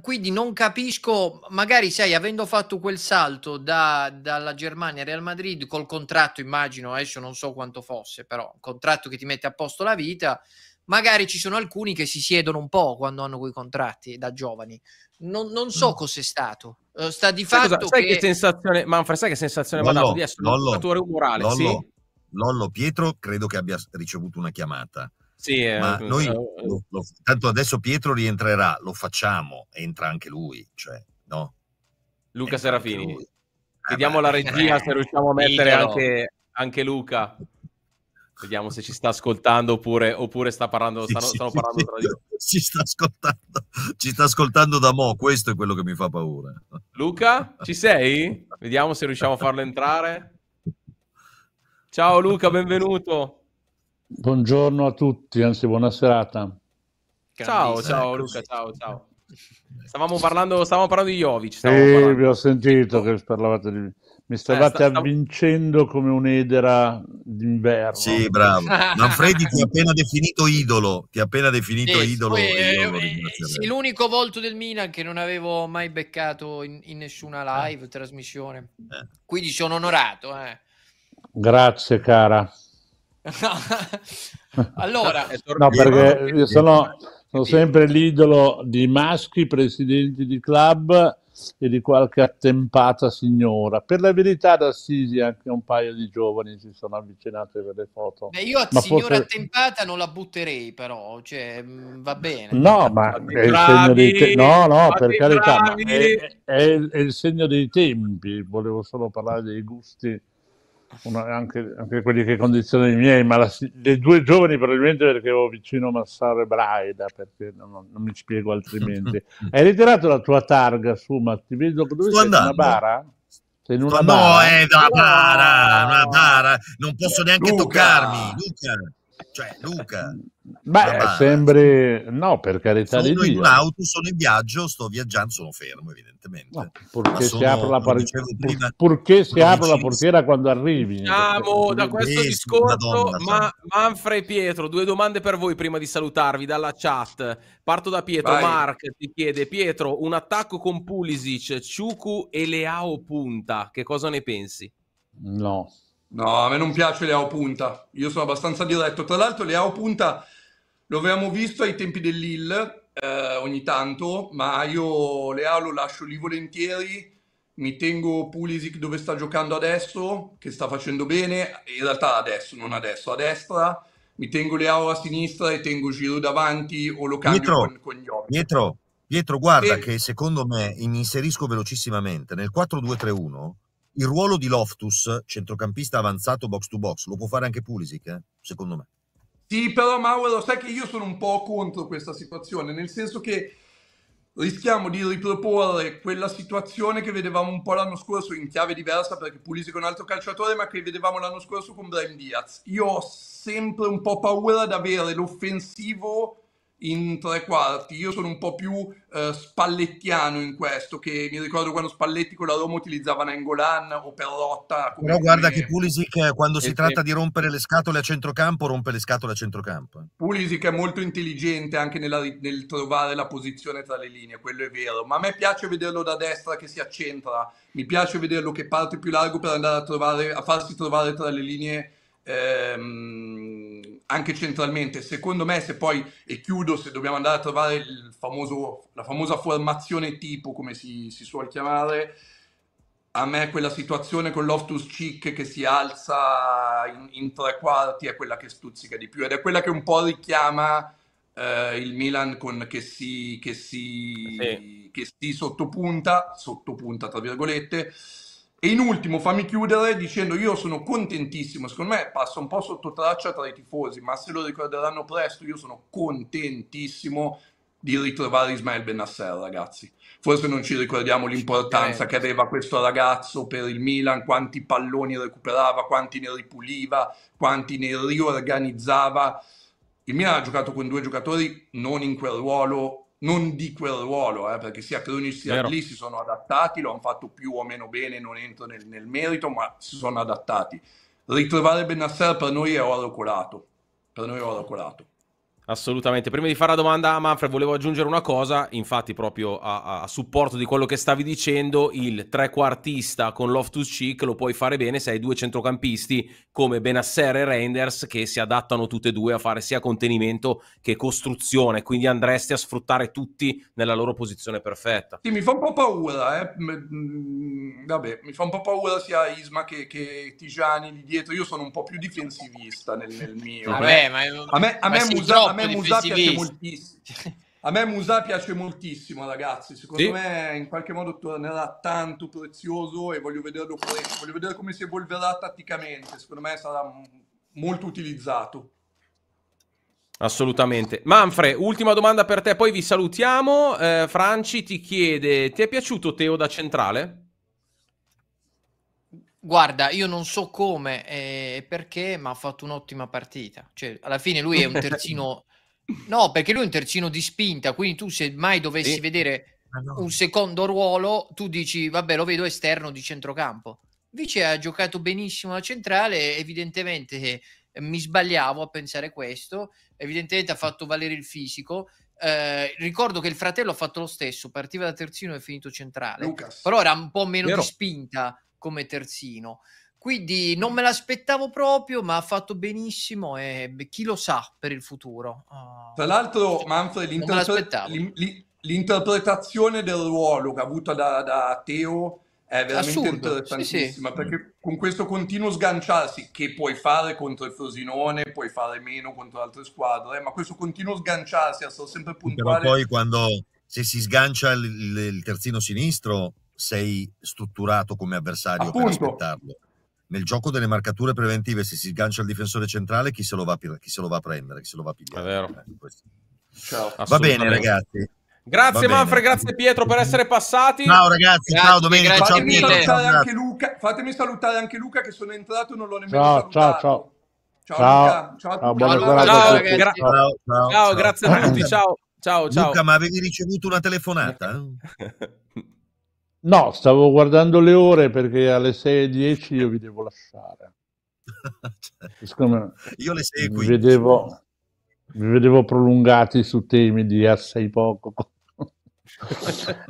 Quindi non capisco, magari sai, avendo fatto quel salto da, dalla Germania al Real Madrid col contratto, immagino, adesso non so quanto fosse, però un contratto che ti mette a posto la vita, magari ci sono alcuni che si siedono un po' quando hanno quei contratti da giovani. Non, non so mm. cos'è stato eh, sta di sai fatto cosa, sai che... che... sensazione Manfred sai che sensazione mi ha dato di essere un giocatore umorale Lollo, sì? Lollo Pietro credo che abbia ricevuto una chiamata sì, eh, ma eh, noi eh, lo, lo, tanto adesso Pietro rientrerà lo facciamo entra anche lui cioè, no? Luca entra Serafini chiediamo ah, la regia eh, se riusciamo a [LAUGHS] mettere anche, anche Luca Vediamo se ci sta ascoltando oppure, oppure sta parlando, stanno, sì, stanno parlando sì, tra di [LAUGHS] Ci sta ascoltando, ci sta ascoltando da mo', questo è quello che mi fa paura. Luca, ci sei? Vediamo se riusciamo a farlo entrare. Ciao Luca, benvenuto. Buongiorno a tutti, anzi buona serata. Ciao, ciao ecco, Luca, ciao, ciao. Stavamo parlando, stavamo parlando di Jovic. sì, parlando. vi ho sentito che parlavate di... Mi stavate eh, sta, avvincendo come un'edera d'inverno. Sì, bravo. Manfredi ti ha appena definito idolo. Ti ha appena definito sì, idolo. Eh, eh, sì, l'unico volto del Milan che non avevo mai beccato in, in nessuna eh. live trasmissione. Eh. Quindi sono onorato. Eh. Grazie, cara. [LAUGHS] allora, no, perché io sono, sono sempre l'idolo di maschi presidenti di club e di qualche attempata signora. Per la verità ad Assisi anche un paio di giovani si sono avvicinati per le foto. Beh, io a signora forse... attempata non la butterei però, cioè, mm, va bene. No, cioè, ma è il segno dei te- no, no, per carità, è, è, è il segno dei tempi, volevo solo parlare dei gusti una, anche, anche, quelli che condizionano i miei, ma la, le due giovani probabilmente perché ero vicino Massaro e Braida, perché non, non mi spiego altrimenti. [LAUGHS] Hai ritirato la tua targa su, ma ti vedo dove Sto sei? Andando. Una bara? Sei in una no, bara? è da bara, una bara, non posso neanche Luca. toccarmi. Luca. Cioè, Luca. Beh, sembri... No, per carità sono di Dio. Sono in un'auto, sono in viaggio, sto viaggiando, sono fermo, evidentemente. No, purché sono, si apre la, par... prima, purché si apre la portiera quando arrivi. Diciamo, da questo eh, discorso, ma, Manfred e Pietro, due domande per voi prima di salutarvi dalla chat. Parto da Pietro. Vai. Mark ti chiede, Pietro, un attacco con Pulisic, Ciucu e Leao punta. Che cosa ne pensi? No. No, a me non piace le AO punta. Io sono abbastanza diretto. Tra l'altro, le AO punta lo avevamo visto ai tempi del Lille eh, ogni tanto, ma io le AO lo lascio lì volentieri. Mi tengo Pulisic dove sta giocando adesso, che sta facendo bene. In realtà, adesso, non adesso, a destra. Mi tengo le AO a sinistra e tengo Giro davanti o lo cambio Pietro, con, con gli occhi. Pietro, Pietro, guarda e... che secondo me, mi inserisco velocissimamente nel 4-2-3-1 il ruolo di Loftus, centrocampista avanzato box to box, lo può fare anche Pulisic, eh? secondo me. Sì, però Mauro, lo sai che io sono un po' contro questa situazione, nel senso che rischiamo di riproporre quella situazione che vedevamo un po' l'anno scorso in chiave diversa perché Pulisic è un altro calciatore ma che vedevamo l'anno scorso con Brian Diaz io ho sempre un po' paura di avere l'offensivo in tre quarti. Io sono un po' più uh, spallettiano in questo, che mi ricordo quando Spalletti con la Roma utilizzava Nangolan o Perrotta. Come Però guarda che Pulisic quando si eh, tratta di rompere le scatole a centrocampo, rompe le scatole a centrocampo. Eh. Pulisic è molto intelligente anche nella, nel trovare la posizione tra le linee, quello è vero, ma a me piace vederlo da destra che si accentra, mi piace vederlo che parte più largo per andare a, trovare, a farsi trovare tra le linee ehm, anche centralmente. Secondo me, se poi, e chiudo, se dobbiamo andare a trovare il famoso, la famosa formazione tipo, come si, si suol chiamare, a me quella situazione con Loftus Chic che si alza in, in, tre quarti è quella che stuzzica di più ed è quella che un po' richiama eh, il Milan con che si, che si, sì. che si sottopunta, sottopunta tra virgolette, e in ultimo, fammi chiudere dicendo io sono contentissimo, secondo me passa un po' sotto traccia tra i tifosi, ma se lo ricorderanno presto, io sono contentissimo di ritrovare Ismael Benasser, ragazzi. Forse non ci ricordiamo l'importanza che aveva questo ragazzo per il Milan, quanti palloni recuperava, quanti ne ripuliva, quanti ne riorganizzava. Il Milan ha giocato con due giocatori non in quel ruolo non di quel ruolo, eh, perché sia Cronic sia Vero. Lì si sono adattati, lo hanno fatto più o meno bene, non entro nel, nel merito, ma si sono adattati. Ritrovare Benasser per noi è oro colato, per noi è oro colato. Assolutamente. Prima di fare la domanda a Manfred, volevo aggiungere una cosa. Infatti, proprio a, a supporto di quello che stavi dicendo, il trequartista con Loftus Cheek lo puoi fare bene se hai due centrocampisti come Benasser e Reinders che si adattano tutte e due a fare sia contenimento che costruzione. Quindi andresti a sfruttare tutti nella loro posizione perfetta. Sì, mi fa un po' paura. Eh. Mm, vabbè, mi fa un po' paura sia Isma che, che Tigiani lì dietro. Io sono un po' più difensivista nel, nel mio. Vabbè, eh. ma... A me, a me, ma Musa, me Musa piace moltissimo. A me Musà piace moltissimo, ragazzi. Secondo sì. me in qualche modo tornerà tanto prezioso e voglio vederlo presto. Voglio vedere come si evolverà tatticamente. Secondo me sarà molto utilizzato. Assolutamente. Manfre, ultima domanda per te, poi vi salutiamo. Eh, Franci ti chiede: ti è piaciuto Teo da centrale? Guarda, io non so come eh, e perché, ma ha fatto un'ottima partita. Cioè, alla fine lui è un terzino... [LAUGHS] No, perché lui è un terzino di spinta, quindi tu se mai dovessi e... vedere un secondo ruolo, tu dici, vabbè, lo vedo esterno di centrocampo. Invece ha giocato benissimo la centrale, evidentemente eh, mi sbagliavo a pensare questo, evidentemente ha fatto valere il fisico. Eh, ricordo che il fratello ha fatto lo stesso, partiva da terzino e è finito centrale, Lucas. però era un po' meno Vero. di spinta come terzino. Quindi non me l'aspettavo proprio, ma ha fatto benissimo e chi lo sa per il futuro. Uh, Tra l'altro, Manfred, l'interpre- l'interpretazione del ruolo che ha avuto da, da Teo è veramente Assurdo, interessantissima sì, sì. perché con questo continuo sganciarsi che puoi fare contro il Frosinone, puoi fare meno contro altre squadre, eh, ma questo continuo sganciarsi a essere sempre puntuale. Però poi quando se si sgancia il, il terzino sinistro sei strutturato come avversario Appunto. per aspettarlo. Nel gioco delle marcature preventive, se si sgancia il difensore centrale, chi se lo va a, chi se lo va a prendere, chi se lo va a pigliare. Eh, ciao. Va bene, ragazzi. Grazie Manfred, grazie Pietro per essere passati. Ciao ragazzi, grazie, ciao domenica. Grazie ciao, Pietro. Salutare anche Luca, fatemi salutare anche Luca che sono entrato e non l'ho nemmeno ciao, salutato. Ciao, ciao. Ciao, ciao, ciao, ciao, ciao, gra- ciao, ciao, ciao, grazie a tutti, ciao, ciao, ciao. Luca, ma avevi ricevuto una telefonata? [LAUGHS] [LAUGHS] No, stavo guardando le ore perché alle 6.10 io vi devo lasciare. [LAUGHS] Cioè, io le 6.15. Vi vedevo, vi vedevo prolungati su temi di assai poco.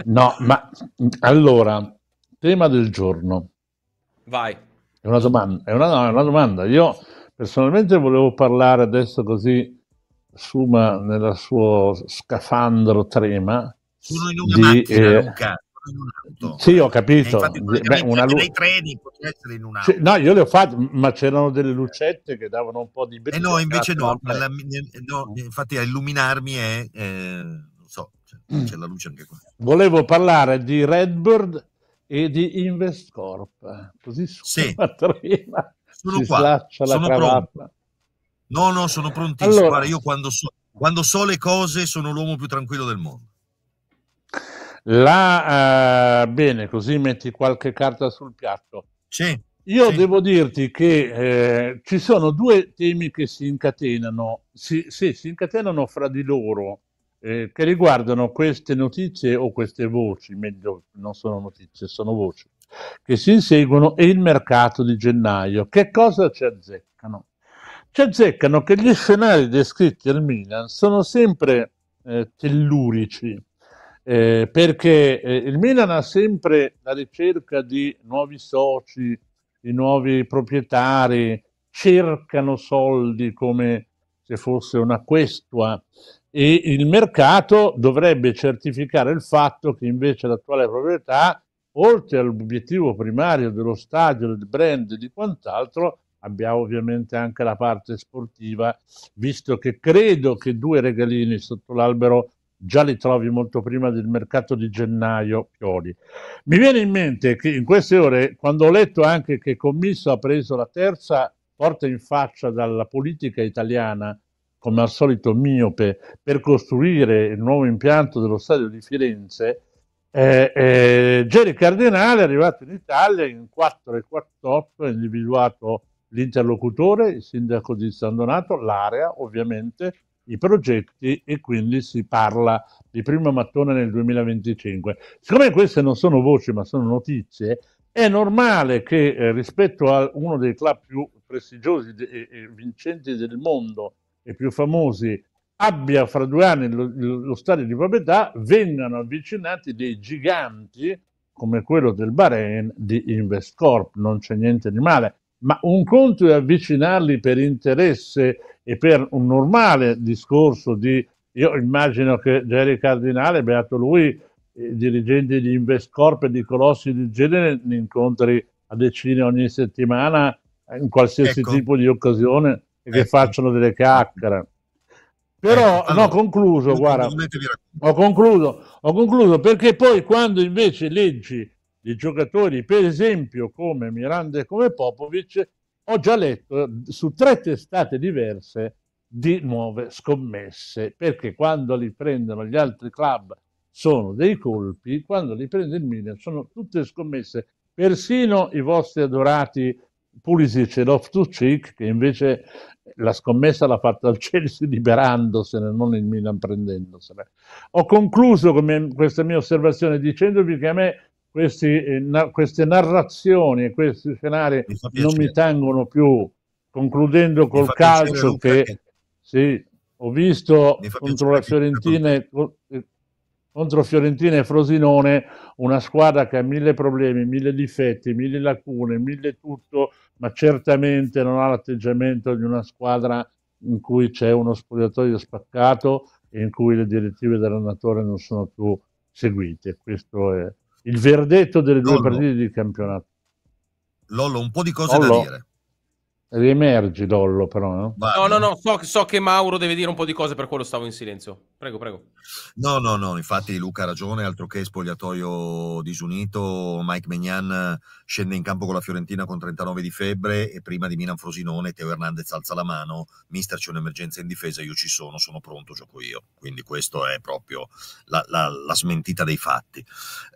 no, ma allora, tema del giorno. Vai. È una domanda. È una, no, è una domanda. Io personalmente volevo parlare adesso così, Suma nella sua scafandro trema. Sono in una di, macchina, eh, Luca in un auto. Sì, ho capito. E Beh, una lu- dei treni poteva essere in un'auto. Sì, no, io le ho fatte, ma c'erano delle lucette che davano un po' di E eh no, invece no, nella, eh, no, infatti a illuminarmi è eh, non so, c'è, mm. c'è la luce anche qua. Volevo parlare di Redbird e di Investcorp, così sì. [LAUGHS] sono si qua, sono pronto. No, no, sono prontissimo. Allora, Guarda, io quando so, quando so le cose sono l'uomo più tranquillo del mondo. La, eh, bene, così metti qualche carta sul piatto. Sì. Io sì. devo dirti che eh, ci sono due temi che si incatenano, si, sì, si incatenano fra di loro, eh, che riguardano queste notizie o queste voci, meglio non sono notizie, sono voci, che si inseguono e il mercato di gennaio. Che cosa ci azzeccano? Ci azzeccano che gli scenari descritti al Milan sono sempre eh, tellurici, eh, perché eh, il Milan ha sempre la ricerca di nuovi soci, di nuovi proprietari, cercano soldi come se fosse una questua e il mercato dovrebbe certificare il fatto che invece l'attuale proprietà, oltre all'obiettivo primario dello stadio, del brand e di quant'altro, abbiamo ovviamente anche la parte sportiva, visto che credo che due regalini sotto l'albero già li trovi molto prima del mercato di gennaio Pioli. Mi viene in mente che in queste ore, quando ho letto anche che Commisso ha preso la terza porta in faccia dalla politica italiana, come al solito miope, per costruire il nuovo impianto dello stadio di Firenze, eh, eh, Geri Cardinale è arrivato in Italia in 4 e 48, ha individuato l'interlocutore, il sindaco di San Donato, l'area ovviamente, i progetti e quindi si parla di primo mattone nel 2025. Siccome queste non sono voci ma sono notizie, è normale che eh, rispetto a uno dei club più prestigiosi e, e vincenti del mondo e più famosi abbia fra due anni lo, lo stadio di proprietà, vengano avvicinati dei giganti come quello del Bahrain di Investcorp, non c'è niente di male, ma un conto è avvicinarli per interesse e per un normale discorso di, io immagino che Jerry Cardinale, beato lui, i dirigenti di Investcorp e di colossi di genere ne incontri a decine ogni settimana in qualsiasi ecco. tipo di occasione e ecco. che facciano delle chiacchiere. Però, ecco. allora, no, concluso, guarda, ho concluso, ho concluso perché poi quando invece leggi i giocatori, per esempio come Miranda e come Popovic, ho già letto eh, su tre testate diverse di nuove scommesse, perché quando li prendono gli altri club sono dei colpi, quando li prende il Milan sono tutte scommesse, persino i vostri adorati Pulisic e Loftus-Cheek, che invece eh, la scommessa l'ha fatta il [LAUGHS] Chelsea liberandosene, non il Milan prendendosene. Ho concluso con questa mia osservazione dicendovi che a me questi, eh, na, queste narrazioni e questi scenari mi non mi tengono più. Concludendo col calcio, che sì, ho visto contro la Fiorentina, eh, contro Fiorentina e Frosinone, una squadra che ha mille problemi, mille difetti, mille lacune, mille tutto, ma certamente non ha l'atteggiamento di una squadra in cui c'è uno spogliatoio spaccato e in cui le direttive dell'allenatore non sono più seguite. Questo è, il verdetto delle due partite di campionato. Lollo, un po' di cose Lollo. da dire. Riemergi Lollo però. No, no, no, no so, so, che Mauro deve dire un po' di cose, per quello stavo in silenzio. Prego, prego. No, no, no, infatti Luca ha ragione, altro che spogliatoio disunito, Mike Magnan eh, scende in campo con la Fiorentina con 39 di febbre e prima di Milan Frosinone Teo Hernandez alza la mano, mister c'è un'emergenza in difesa, io ci sono, sono pronto, gioco io. Quindi questa è proprio la, la, la, smentita dei fatti.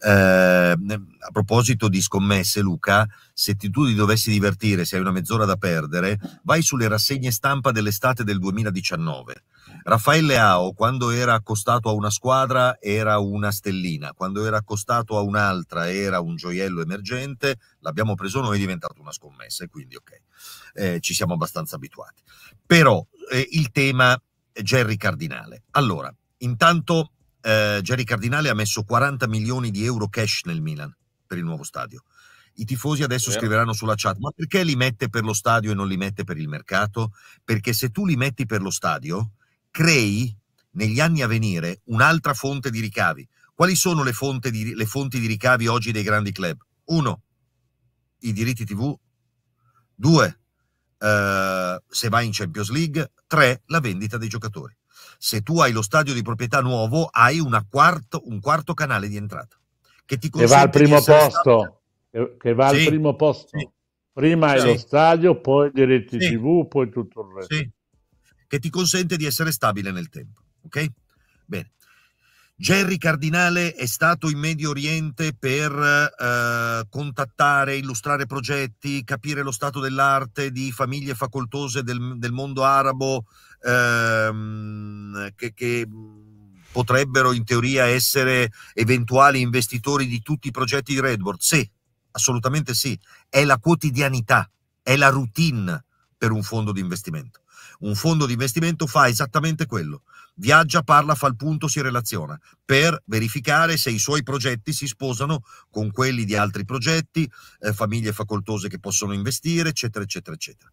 Eh, a proposito di scommesse, Luca, se ti, tu ti dovessi divertire, se hai una mezz'ora da perdere, vai sulle rassegne stampa dell'estate del 2019 Raffaele Ao, quando era accostato a una squadra, era una stellina, quando era accostato a un'altra, era un gioiello emergente, l'abbiamo preso noi, è diventato una scommessa, e quindi ok, eh, ci siamo abbastanza abituati. Però eh, il tema Gerry Cardinale. Allora, intanto eh, Gerry Cardinale ha messo 40 milioni di euro cash nel Milan per il nuovo stadio. I tifosi adesso scriveranno sulla chat, ma perché li mette per lo stadio e non li mette per il mercato? Perché se tu li metti per lo stadio, crei negli anni a venire un'altra fonte di ricavi. Quali sono le, di, le fonti di ricavi oggi dei grandi club? Uno, i diritti TV. Due, Uh, se vai in Champions League, Tre, la vendita dei giocatori. Se tu hai lo stadio di proprietà nuovo, hai quarto, un quarto canale di entrata che ti che va al primo posto. Stato... Che va sì. al primo posto. Sì. Prima sì. è lo stadio, poi diritti TV, poi tutto il resto che ti consente di essere stabile nel tempo. Ok? Bene. Jerry Cardinale è stato in Medio Oriente per eh, contattare, illustrare progetti, capire lo stato dell'arte di famiglie facoltose del, del mondo arabo ehm, che, che, mm, potrebbero in teoria essere eventuali investitori di tutti i progetti di Redboard. Sì, assolutamente sì. È la quotidianità, è la routine per un fondo di investimento. Un fondo di investimento fa esattamente quello. Viaggia, parla, fa il punto, si relaziona per verificare se i suoi progetti si sposano con quelli di altri progetti, eh, famiglie facoltose che possono investire, eccetera, eccetera, eccetera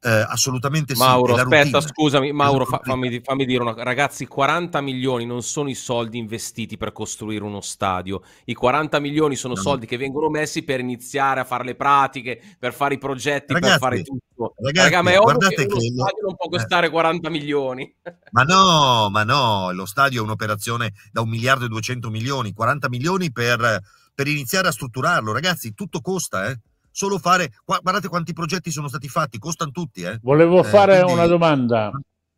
eh, assolutamente sì. Mauro, aspetta, scusami, Mauro, fa, fammi, fammi, dire una cosa. Ragazzi, 40 milioni non sono i soldi investiti per costruire uno stadio. I 40 milioni sono no. soldi che vengono messi per iniziare a fare le pratiche, per fare i progetti, ragazzi, per fare tutto. Ragazzi, Raga, ma è ovvio che, che lo stadio non può eh. costare eh. 40 milioni. Ma no, ma no, lo stadio è un'operazione da 1 miliardo e 200 milioni, 40 milioni per, per iniziare a strutturarlo. Ragazzi, tutto costa, eh solo fare. Guardate quanti progetti sono stati fatti, costano tutti. Eh. Volevo eh, fare quindi... una domanda.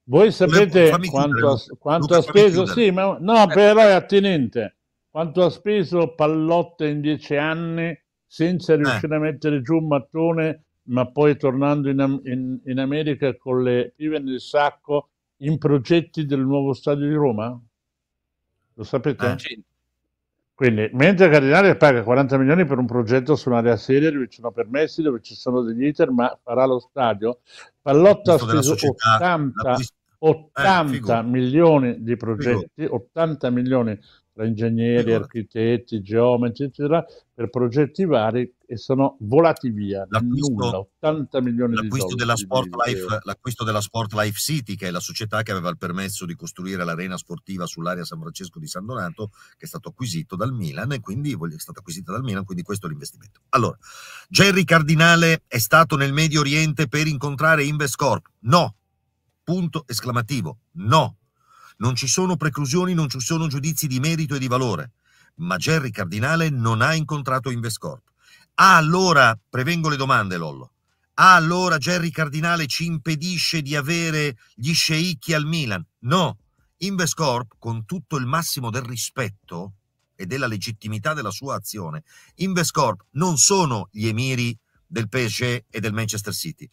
Voi sapete Volevo... quanto, quanto Luca, ha speso? Sì, ma no, eh. però è attinente. Quanto ha speso Pallotta in dieci anni senza eh. riuscire a mettere giù un mattone, ma poi tornando in, in, in America con le pive nel sacco in progetti del nuovo stadio di Roma? Lo sapete? Ah, quindi, mentre Cardinale paga 40 milioni per un progetto su un'area seria dove ci sono permessi, dove ci sono degli iter, ma farà lo stadio, Pallotta ha speso società, 80, 80 eh, milioni di progetti, figo. 80 milioni tra ingegneri, figo. architetti, geometri, eccetera, per progetti vari e sono volati via l'acquisto, nulla, 80 milioni l'acquisto di soldi. Della Sport Life, l'acquisto della Sport Life City, che è la società che aveva il permesso di costruire l'arena sportiva sull'area San Francesco di San Donato, che è stato acquisito dal Milan e quindi è stata acquisita dal Milan, quindi questo è l'investimento. Allora, Jerry Cardinale è stato nel Medio Oriente per incontrare Investcorp? No. Punto esclamativo. No. Non ci sono preclusioni, non ci sono giudizi di merito e di valore ma Gerry Cardinale non ha incontrato Investcorp allora, prevengo le domande, Lollo. allora Gerry Cardinale ci impedisce di avere gli sceicchi al Milan. No, Invescorp, con tutto il massimo del rispetto e della legittimità della sua azione, Invescorp non sono gli emiri del PSG e del Manchester City.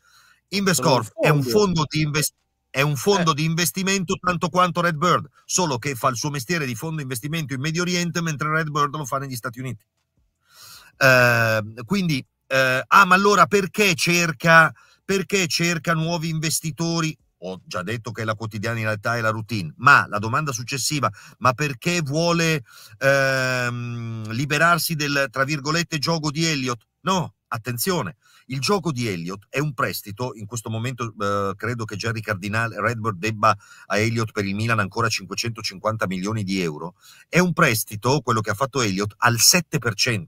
Invescorp è un fondo di investimento è un fondo eh. di investimento tanto quanto Redbird, solo che fa il suo mestiere di fondo investimento in Medio Oriente mentre Redbird lo fa negli Stati Uniti. Ehm, quindi, eh, ah, ma allora perché cerca, perché cerca nuovi investitori? ho già detto che la quotidianità è la routine, ma la domanda successiva, ma perché vuole ehm, liberarsi del, tra virgolette, gioco di Elliot? No, attenzione, il gioco di Elliot è un prestito, in questo momento eh, credo che Jerry Cardinale Redbird debba a Elliot per il Milan ancora 550 milioni di euro, è un prestito, quello che ha fatto Elliot, al 7%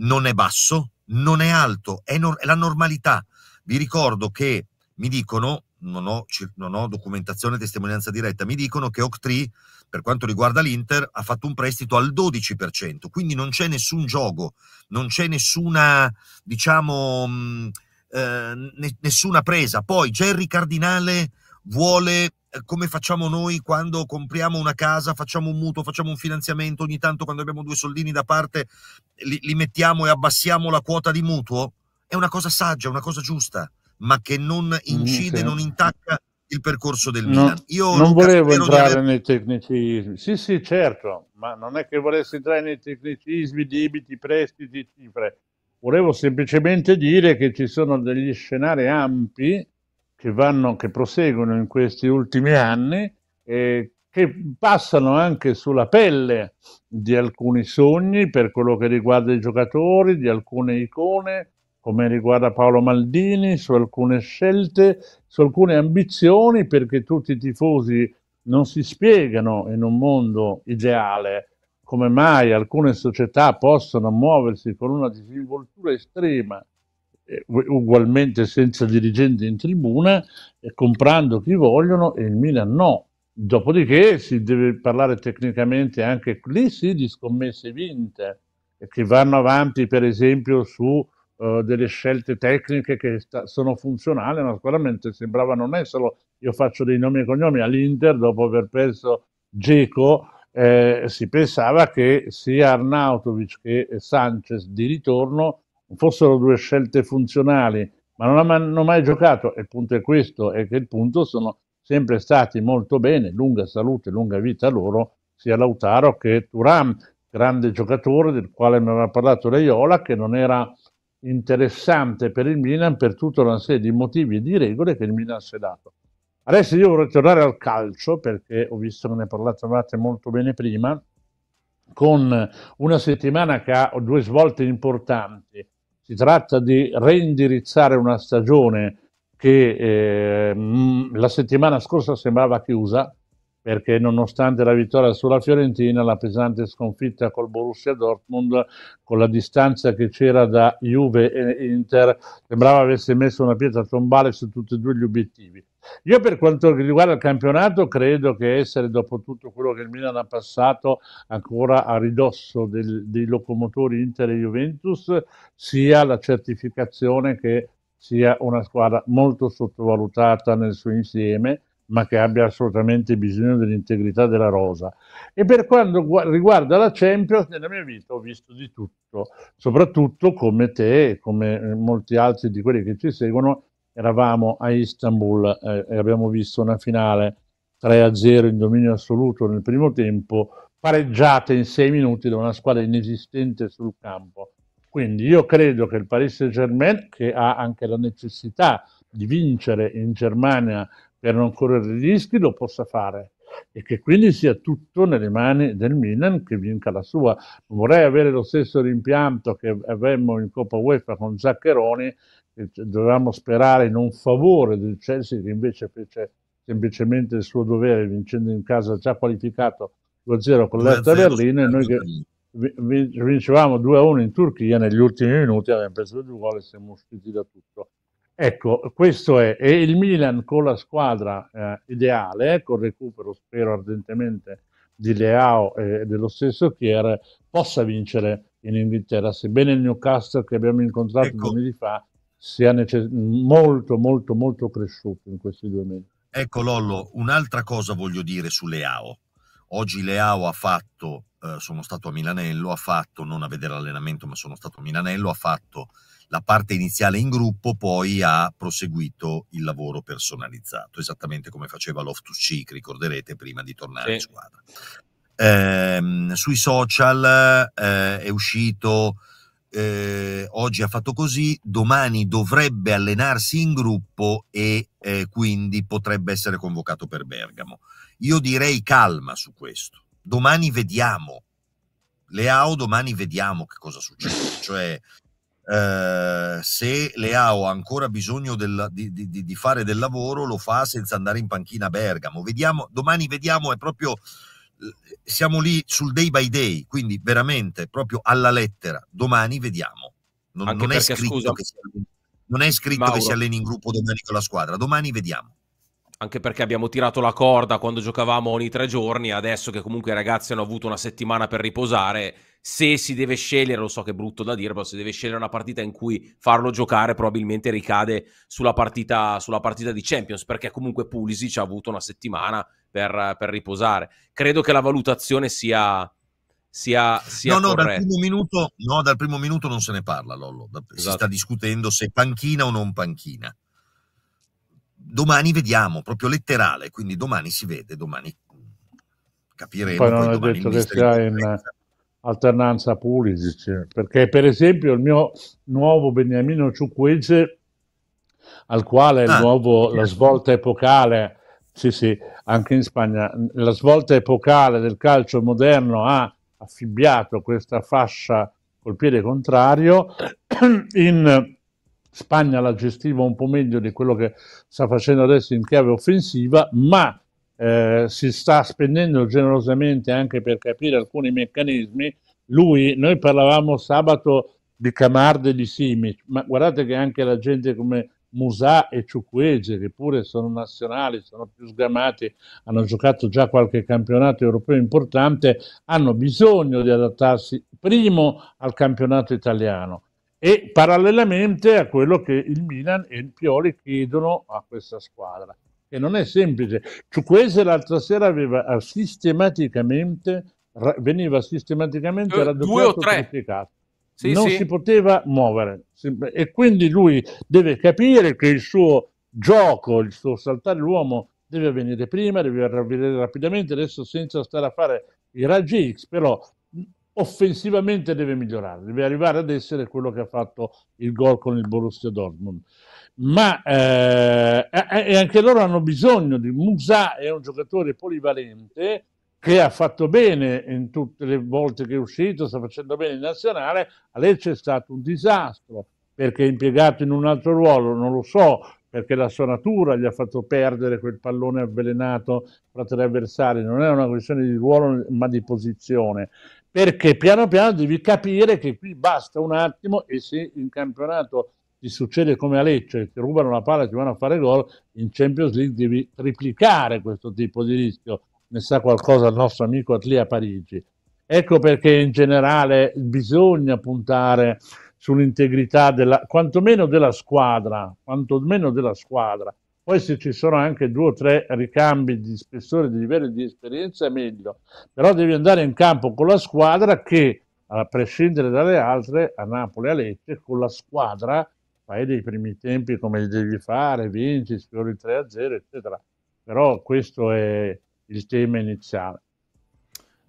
non è basso, non è alto, è, no- è la normalità. Vi ricordo che mi dicono, non ho, non ho documentazione testimonianza diretta, mi dicono che Octree, per quanto riguarda l'Inter, ha fatto un prestito al 12%, quindi non c'è nessun gioco, non c'è nessuna, diciamo, mh, mm, eh, nessuna presa. Poi Jerry Cardinale vuole eh, come facciamo noi quando compriamo una casa, facciamo un mutuo, facciamo un finanziamento, ogni tanto quando abbiamo due soldini da parte li, li mettiamo e abbassiamo la quota di mutuo, è una cosa saggia, una cosa giusta, ma che non incide, non intacca il percorso del no, Io non volevo entrare aver... nei tecnicismi, sì sì certo, ma non è che volessi entrare nei tecnicismi, debiti, prestiti, cifre, volevo semplicemente dire che ci sono degli scenari ampi che, vanno, che proseguono in questi ultimi anni, e che passano anche sulla pelle di alcuni sogni per quello che riguarda i giocatori, di alcune icone, come riguarda Paolo Maldini, su alcune scelte, su alcune ambizioni, perché tutti i tifosi non si spiegano in un mondo ideale come mai alcune società possono muoversi con una disinvoltura estrema eh, ugualmente senza dirigenti in tribuna, eh, comprando chi vogliono e il Milan no. Dopodiché si deve parlare tecnicamente anche lì sì di scommesse vinte eh, che vanno avanti per esempio su uh, delle scelte tecniche che sta- sono funzionali, ma sicuramente sembrava non esserlo. Io faccio dei nomi e cognomi all'Inter dopo aver perso Geco. Eh, si pensava che sia Arnautovic che Sanchez di ritorno fossero due scelte funzionali, ma non hanno mai giocato, e il punto è questo, è che il punto sono sempre stati molto bene, lunga salute, lunga vita loro, sia Lautaro che Turam, grande giocatore del quale mi aveva parlato Leiola, che non era interessante per il Milan per tutta una serie di motivi e di regole che il Milan si è dato. Adesso io vorrei tornare al calcio perché ho visto che ne parlate molto bene prima, con una settimana che ha due svolte importanti si tratta di reindirizzare una stagione che eh, la settimana scorsa sembrava chiusa, perché nonostante la vittoria sulla Fiorentina, la pesante sconfitta col Borussia Dortmund, con la distanza che c'era da Juve e Inter, sembrava avesse messo una pietra tombale su tutti e due gli obiettivi. Io per quanto riguarda il campionato credo che essere dopo tutto quello che il Milan ha passato ancora a ridosso del, dei locomotori Inter e Juventus sia la certificazione che sia una squadra molto sottovalutata nel suo insieme ma che abbia assolutamente bisogno dell'integrità della rosa. E per quanto riguarda la Champions, nella mia vita ho visto di tutto, soprattutto come te e come molti altri di quelli che ci seguono, eravamo a Istanbul eh, e abbiamo visto una finale 3-0 in dominio assoluto nel primo tempo, pareggiata in 6 minuti da una squadra inesistente sul campo. Quindi io credo che il Paris Saint-Germain, che ha anche la necessità di vincere in Germania per non correre rischi, lo possa fare e che quindi sia tutto nelle mani del Milan che vinca la sua. Non vorrei avere lo stesso rimpianto che avemmo in Coppa UEFA con Zaccheroni, che dovevamo sperare in un favore del Chelsea che invece fece semplicemente il suo dovere vincendo in casa già qualificato 2-0 con l'Alta Berlino e noi che vincevamo 2-1 in Turchia negli ultimi minuti abbiamo preso due gol e siamo usciti da tutto Ecco, questo è, è il Milan con la squadra eh, ideale, eh, col recupero spero ardentemente di Leao e dello stesso Chier, possa vincere in Inghilterra, sebbene il Newcastle che abbiamo incontrato ecco. due mesi fa sia necess- molto, molto, molto cresciuto in questi due mesi. Ecco Lollo, un'altra cosa voglio dire su Leao. Oggi Leao ha fatto, eh, sono stato a Milanello, ha fatto, non a vedere l'allenamento, ma sono stato a Milanello, ha fatto la parte iniziale in gruppo poi ha proseguito il lavoro personalizzato, esattamente come faceva Loftus Cheek, ricorderete, prima di tornare sì. in squadra. Eh, sui social eh, è uscito eh, oggi ha fatto così, domani dovrebbe allenarsi in gruppo e eh, quindi potrebbe essere convocato per Bergamo. Io direi calma su questo. Domani vediamo. Leao, domani vediamo che cosa succede. Cioè, eh, se Leao ha ancora bisogno del, di, di, di, fare del lavoro lo fa senza andare in panchina a Bergamo. Vediamo, domani vediamo, è proprio, eh, siamo lì sul day by day, quindi veramente proprio alla lettera. Domani vediamo. Non, non, perché, è, scritto scusa, sia, non è scritto Mauro. che si alleni in gruppo domani con la squadra, domani vediamo anche perché abbiamo tirato la corda quando giocavamo ogni tre giorni, adesso che comunque i ragazzi hanno avuto una settimana per riposare, se si deve scegliere, lo so che è brutto da dire, ma se deve scegliere una partita in cui farlo giocare probabilmente ricade sulla partita, sulla partita di Champions, perché comunque Pulisic ha avuto una settimana per, per riposare. Credo che la valutazione sia... Sia, sia, no, no dal, minuto, no, dal primo minuto, non se ne parla, Lollo. Si esatto. sta discutendo se panchina o non panchina domani vediamo, proprio letterale, quindi domani si vede, domani capiremo. Poi non poi è detto che sia in alternanza Pulisic, perché per esempio il mio nuovo Beniamino Ciuquege, al quale ah, nuovo, la svolta epocale, sì sì, anche in Spagna, la svolta epocale del calcio moderno ha affibbiato questa fascia col piede contrario in Spagna la gestiva un po' meglio di quello che sta facendo adesso in chiave offensiva, ma eh, si sta spendendo generosamente anche per capire alcuni meccanismi. Lui, noi parlavamo sabato di Camarde e di Simic, ma guardate che anche la gente come Musà e Ciuquese, che pure sono nazionali, sono più sgamati, hanno giocato già qualche campionato europeo importante, hanno bisogno di adattarsi primo al campionato italiano e parallelamente a quello che il Milan e il Pioli chiedono a questa squadra. E non è semplice. Ciuquese l'altra sera aveva sistematicamente, veniva sistematicamente uh, raddoppiato e criticato. Sì, non sì. si poteva muovere e quindi lui deve capire che il suo gioco, il suo saltare l'uomo deve avvenire prima, deve avvenire rapidamente, adesso senza stare a fare i raggi X, però offensivamente deve migliorare, deve arrivare ad essere quello che ha fatto il gol con il Borussia Dortmund. Ma eh, e anche loro hanno bisogno di Musa, è un giocatore polivalente che ha fatto bene in tutte le volte che è uscito, sta facendo bene in nazionale, a Lecce è stato un disastro perché è impiegato in un altro ruolo, non lo so, perché la sua natura gli ha fatto perdere quel pallone avvelenato fra tre avversari, non è una questione di ruolo ma di posizione perché piano piano devi capire che qui basta un attimo e se in campionato ti succede come a Lecce, ti rubano la palla e ti vanno a fare gol, in Champions League devi triplicare questo tipo di rischio, ne sa qualcosa il nostro amico lì a Parigi. Ecco perché in generale bisogna puntare sull'integrità della, quantomeno della squadra, quantomeno della squadra, poi se ci sono anche due o tre ricambi di spessore, di livello di esperienza, è meglio. Però devi andare in campo con la squadra che, a prescindere dalle altre, a Napoli e a Lecce, con la squadra fai dei primi tempi come li devi fare, vinci, sfiori 3-0, eccetera. Però questo è il tema iniziale.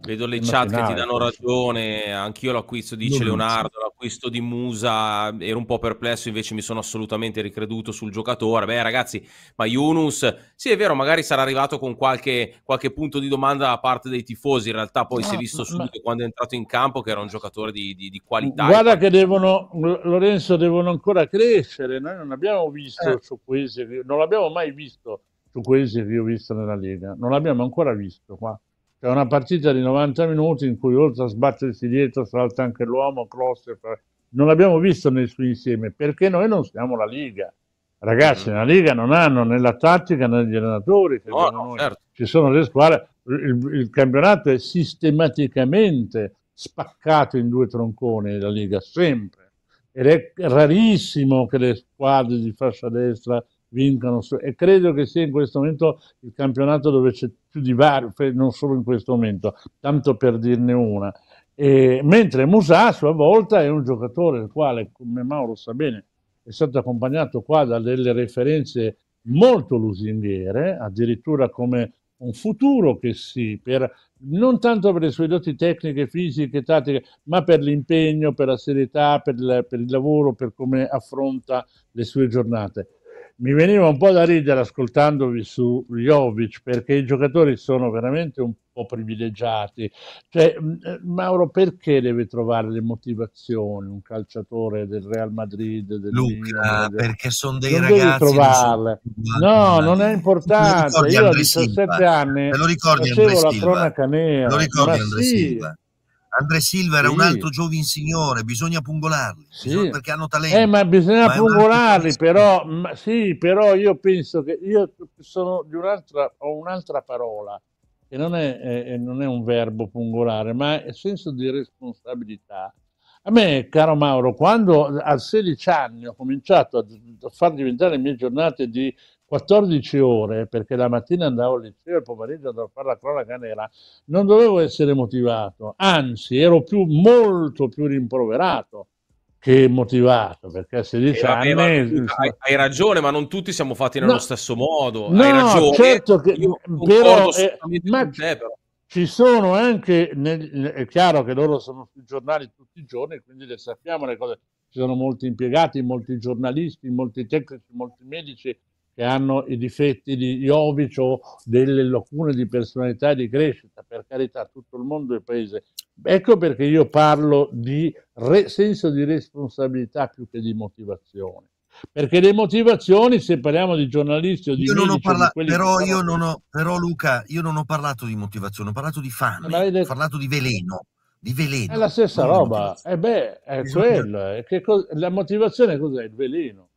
Vedo le chat finale. che ti danno ragione, anch'io l'acquisto di Dice Leonardo, l'acquisto di Musa, ero un po' perplesso, invece mi sono assolutamente ricreduto sul giocatore. Beh ragazzi, ma Yunus, sì è vero, magari sarà arrivato con qualche, qualche punto di domanda da parte dei tifosi, in realtà poi ma, si è visto subito ma... quando è entrato in campo che era un giocatore di, di, di qualità. Guarda che devono, Lorenzo, devono ancora crescere, noi non abbiamo visto eh. su questi, non l'abbiamo mai visto su questi che ho visto nella Lega, non l'abbiamo ancora visto qua. È una partita di 90 minuti in cui oltre a sbattersi dietro salta anche l'uomo, cross. Non l'abbiamo visto nel suo insieme perché noi non siamo la Liga. Ragazzi, mm. la Liga non hanno né la tattica né gli allenatori. No, no, certo. Ci sono le squadre. Il, il campionato è sistematicamente spaccato in due tronconi la Liga, sempre. Ed è rarissimo che le squadre di fascia destra vincano e credo che sia in questo momento il campionato dove c'è più divario, non solo in questo momento, tanto per dirne una. E, mentre Musà a sua volta è un giocatore il quale, come Mauro sa bene, è stato accompagnato qua da delle referenze molto lusinghiere, addirittura come un futuro che sì, per, non tanto per le sue doti tecniche, fisiche, tattiche, ma per l'impegno, per la serietà, per il, per il lavoro, per come affronta le sue giornate mi veniva un po' da ridere ascoltandovi su Jovic perché i giocatori sono veramente un po' privilegiati. Cioè, mm, eh, Mauro, perché deve trovare le motivazioni un calciatore del Real Madrid? Del Luca, Milan, perché sono dei non ragazzi. Devi trovarle. Non no, non è importante. Io a 17 anni lo ricordi facevo la Lo ricordi Andrea sì, Andre Silva era sì. un altro giovin signore, bisogna pungolarli sì. bisogna, perché hanno talento. Eh, ma bisogna ma pungolarli, però, ma, sì, però io penso che io sono di un'altra, ho un'altra parola che non è, eh, non è un verbo pungolare, ma è senso di responsabilità. A me, caro Mauro, quando a 16 anni ho cominciato a far diventare le mie giornate di 14 ore, perché la mattina andavo al liceo e il pomeriggio andavo a fare la cronaca nera, non dovevo essere motivato, anzi ero più, molto più rimproverato che motivato, perché a 16 eh, vabbè, anni... Tu, hai, hai, ragione, ma non tutti siamo fatti nello no, stesso modo. No, hai ragione. certo che... Però, eh, ma te, però. Ci sono anche, nel, è chiaro che loro sono sui giornali tutti i giorni, quindi le sappiamo le cose, ci sono molti impiegati, molti giornalisti, molti tecnici, molti medici, che hanno i difetti di Jovic o delle lacune di personalità e di crescita, per carità, tutto il mondo è paese. Ecco perché io parlo di re, senso di responsabilità più che di motivazione. Perché le motivazioni, se parliamo di giornalisti o di io medici, non ho parlato, però, io non ho, però Luca, io non ho parlato di motivazione, ho parlato di fame, detto... ho parlato di veleno di veleno. È la stessa roba, eh beh, è quello. Che co- la motivazione cos'è? Il veleno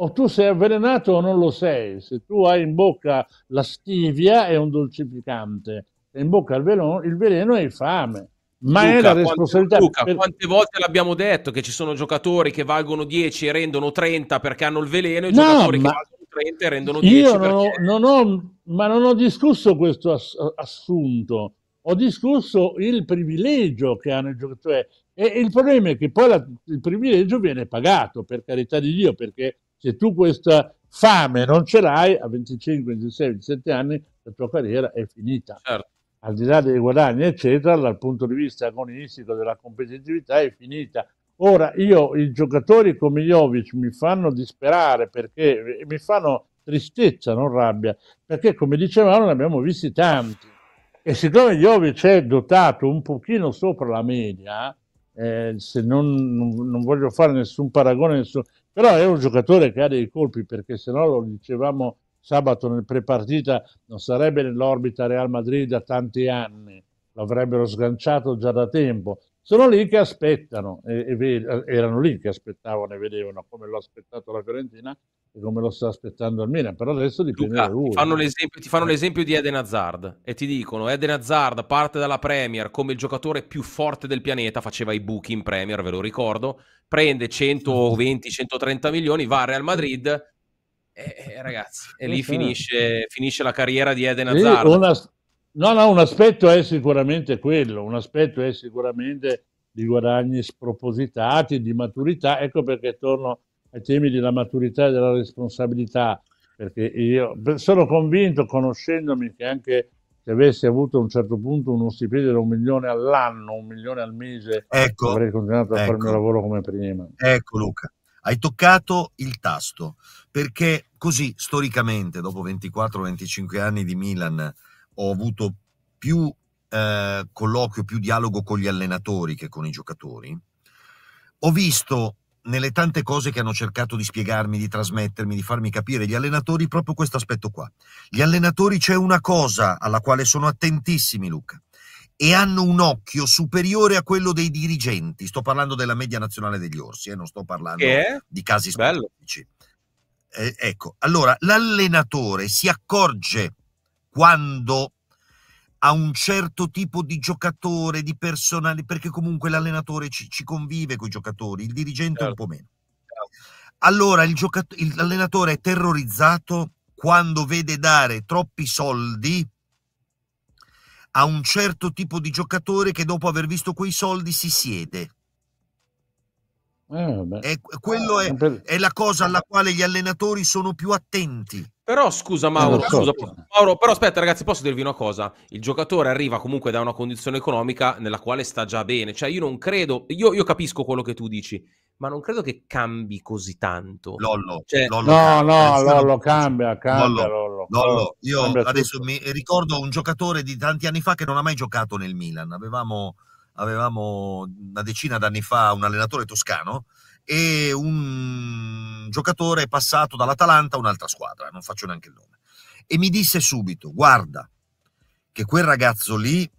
o tu sei avvelenato o non lo sei. Se tu hai in bocca la stivia è un dolcificante, se in bocca il veleno, il veleno è infame. Ma Luca, è la responsabilità. Quante, Luca, per... quante volte l'abbiamo detto che ci sono giocatori che valgono 10 e rendono 30 perché hanno il veleno e no, giocatori ma... che valgono 30 e rendono 10 Io non ho, non ho, ma non ho discusso questo ass- assunto, ho discusso il privilegio che hanno i giocatori. Cioè, e il problema è che poi la, il privilegio viene pagato, per carità di Dio, perché se tu questa fame non ce l'hai, a 25, 26, 27 anni la tua carriera è finita. Certo. Al di là dei guadagni, eccetera, dal punto di vista agonistico della competitività è finita. Ora, io, i giocatori come Jovic mi fanno disperare perché eh, mi fanno tristezza, non rabbia, perché come dicevamo ne abbiamo visti tanti. E siccome Jovic è dotato un pochino sopra la media, eh, se non, non, non, voglio fare nessun paragone, nessun, però è un giocatore che ha dei colpi perché se no lo dicevamo sabato nel prepartita non sarebbe nell'orbita Real Madrid da tanti anni, l'avrebbero sganciato già da tempo. Sono lì che aspettano, e, e, erano lì che aspettavano e vedevano come l'ha aspettato la Fiorentina, come lo sta aspettando al Milan, però adesso dipende Luca, da lui. Ti fanno, eh. l'esempio, ti fanno l'esempio di Eden Hazard e ti dicono Eden Hazard parte dalla Premier come il giocatore più forte del pianeta, faceva i buchi in Premier, ve lo ricordo, prende 120-130 milioni, va a Real Madrid e, ragazzi, e lì finisce, finisce la carriera di Eden Hazard. una, no, no, un aspetto è sicuramente quello, un aspetto è sicuramente di guadagni spropositati, di maturità, ecco perché torno ai temi della maturità e della responsabilità, perché io sono convinto, conoscendomi, che anche se avessi avuto a un certo punto uno stipendio da un milione all'anno, un milione al mese, ecco, avrei continuato a ecco, fare il mio ecco. lavoro come prima. Ecco Luca, hai toccato il tasto, perché così storicamente, dopo 24-25 anni di Milan, ho avuto più eh, colloquio, più dialogo con gli allenatori che con i giocatori. Ho visto nelle tante cose che hanno cercato di spiegarmi, di trasmettermi, di farmi capire gli allenatori, proprio questo aspetto qua. Gli allenatori c'è una cosa alla quale sono attentissimi, Luca, e hanno un occhio superiore a quello dei dirigenti. Sto parlando della media nazionale degli orsi, eh, non sto parlando eh? di casi specifici. Eh, ecco, allora l'allenatore si accorge quando a un certo tipo di giocatore, di personale, perché comunque l'allenatore ci, ci convive con i giocatori, il dirigente certo. un po' meno. Certo. Allora il giocato- l'allenatore è terrorizzato quando vede dare troppi soldi a un certo tipo di giocatore che dopo aver visto quei soldi si siede. Eh, e quello ah, è, è, la cosa alla quale gli allenatori sono più attenti. Però scusa eh, Mauro, so. scusa, Mauro, però aspetta ragazzi, posso dirvi una cosa? Il giocatore arriva comunque da una condizione economica nella quale sta già bene, cioè io non credo, io, io capisco quello che tu dici, ma non credo che cambi così tanto. Lollo, cioè, Lollo no, no, Lollo cambia, cambia Lollo, Lollo. Io cambia adesso tutto. mi ricordo un giocatore di tanti anni fa che non ha mai giocato nel Milan, avevamo avevamo una decina d'anni fa un allenatore toscano e un giocatore passato dall'Atalanta a un'altra squadra, non faccio neanche il nome. E mi disse subito, guarda, che quel ragazzo lì,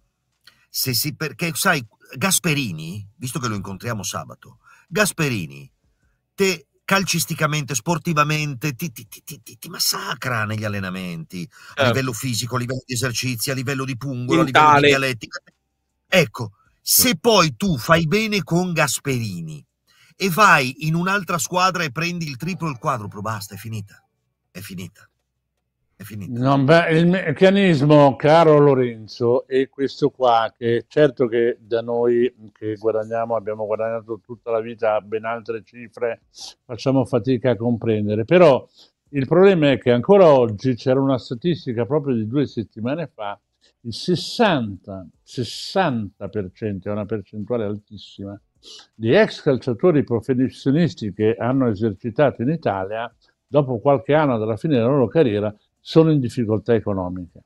se si, perché sai, Gasperini, visto che lo incontriamo sabato, Gasperini, te calcisticamente, sportivamente, ti, ti, ti, ti, massacra negli allenamenti, a certo. livello fisico, a livello di esercizi, a livello di pungolo, a livello di dialettica. Ecco, se mm. poi tu fai bene con Gasperini e vai in un'altra squadra e prendi il triplo o il quadruplo, basta, è finita. È finita. È finita. Non, beh, il meccanismo, caro Lorenzo, è questo qua, che certo che da noi che guadagniamo, abbiamo guadagnato tutta la vita ben altre cifre, facciamo fatica a comprendere, però il problema è che ancora oggi c'era una statistica proprio di due settimane fa il 60, 60% è una percentuale altissima, di ex calciatori professionisti che hanno esercitato in Italia, dopo qualche anno dalla fine della loro carriera, sono in difficoltà economica.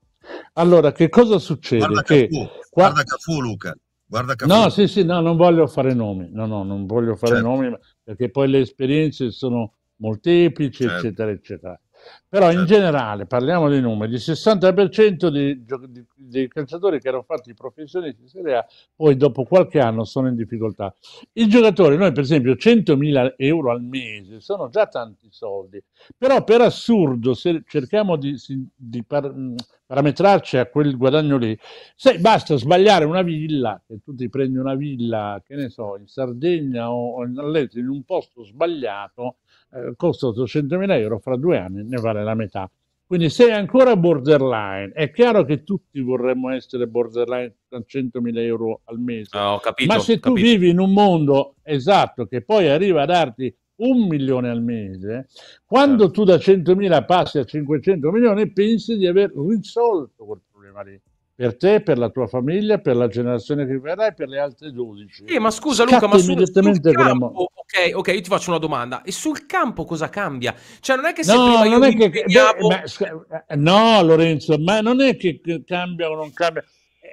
Allora, che cosa succede? Guarda Cafu, qua... guarda Cafu Luca. Guarda Cafu. No, sì, sì, no, non voglio fare nomi, no, no, non voglio fare certo. nomi perché poi le esperienze sono molteplici, certo. eccetera, eccetera. Però in certo. generale, parliamo dei numeri, il 60% dei, dei, dei calciatori che erano fatti professionisti in Serie A poi dopo qualche anno sono in difficoltà. I giocatori, noi per esempio 100.000 euro al mese, sono già tanti soldi, però per assurdo se cerchiamo di, di par, mm, parametrarci a quel guadagno lì, se basta sbagliare una villa, che tu ti prendi una villa, che ne so, in Sardegna o in Alleto, in un posto sbagliato, eh, costa 800 mila euro, fra due anni ne vale la metà. Quindi sei ancora borderline, è chiaro che tutti vorremmo essere borderline da 100 mila euro al mese, oh, capito, ma se tu capito. vivi in un mondo esatto che poi arriva a darti un milione al mese, quando eh. tu da 100 mila passi a 500 milioni pensi di aver risolto quel problema lì per te, per la tua famiglia, per la generazione che verrà e per le altre 12. Eh, ma scusa Luca, ma sul, sul campo, mo- ok, ok, io ti faccio una domanda. E sul campo cosa cambia? Cioè non è che se no, prima non è che, impegnavo... beh, ma, eh, no Lorenzo, ma non è che cambia o non cambia.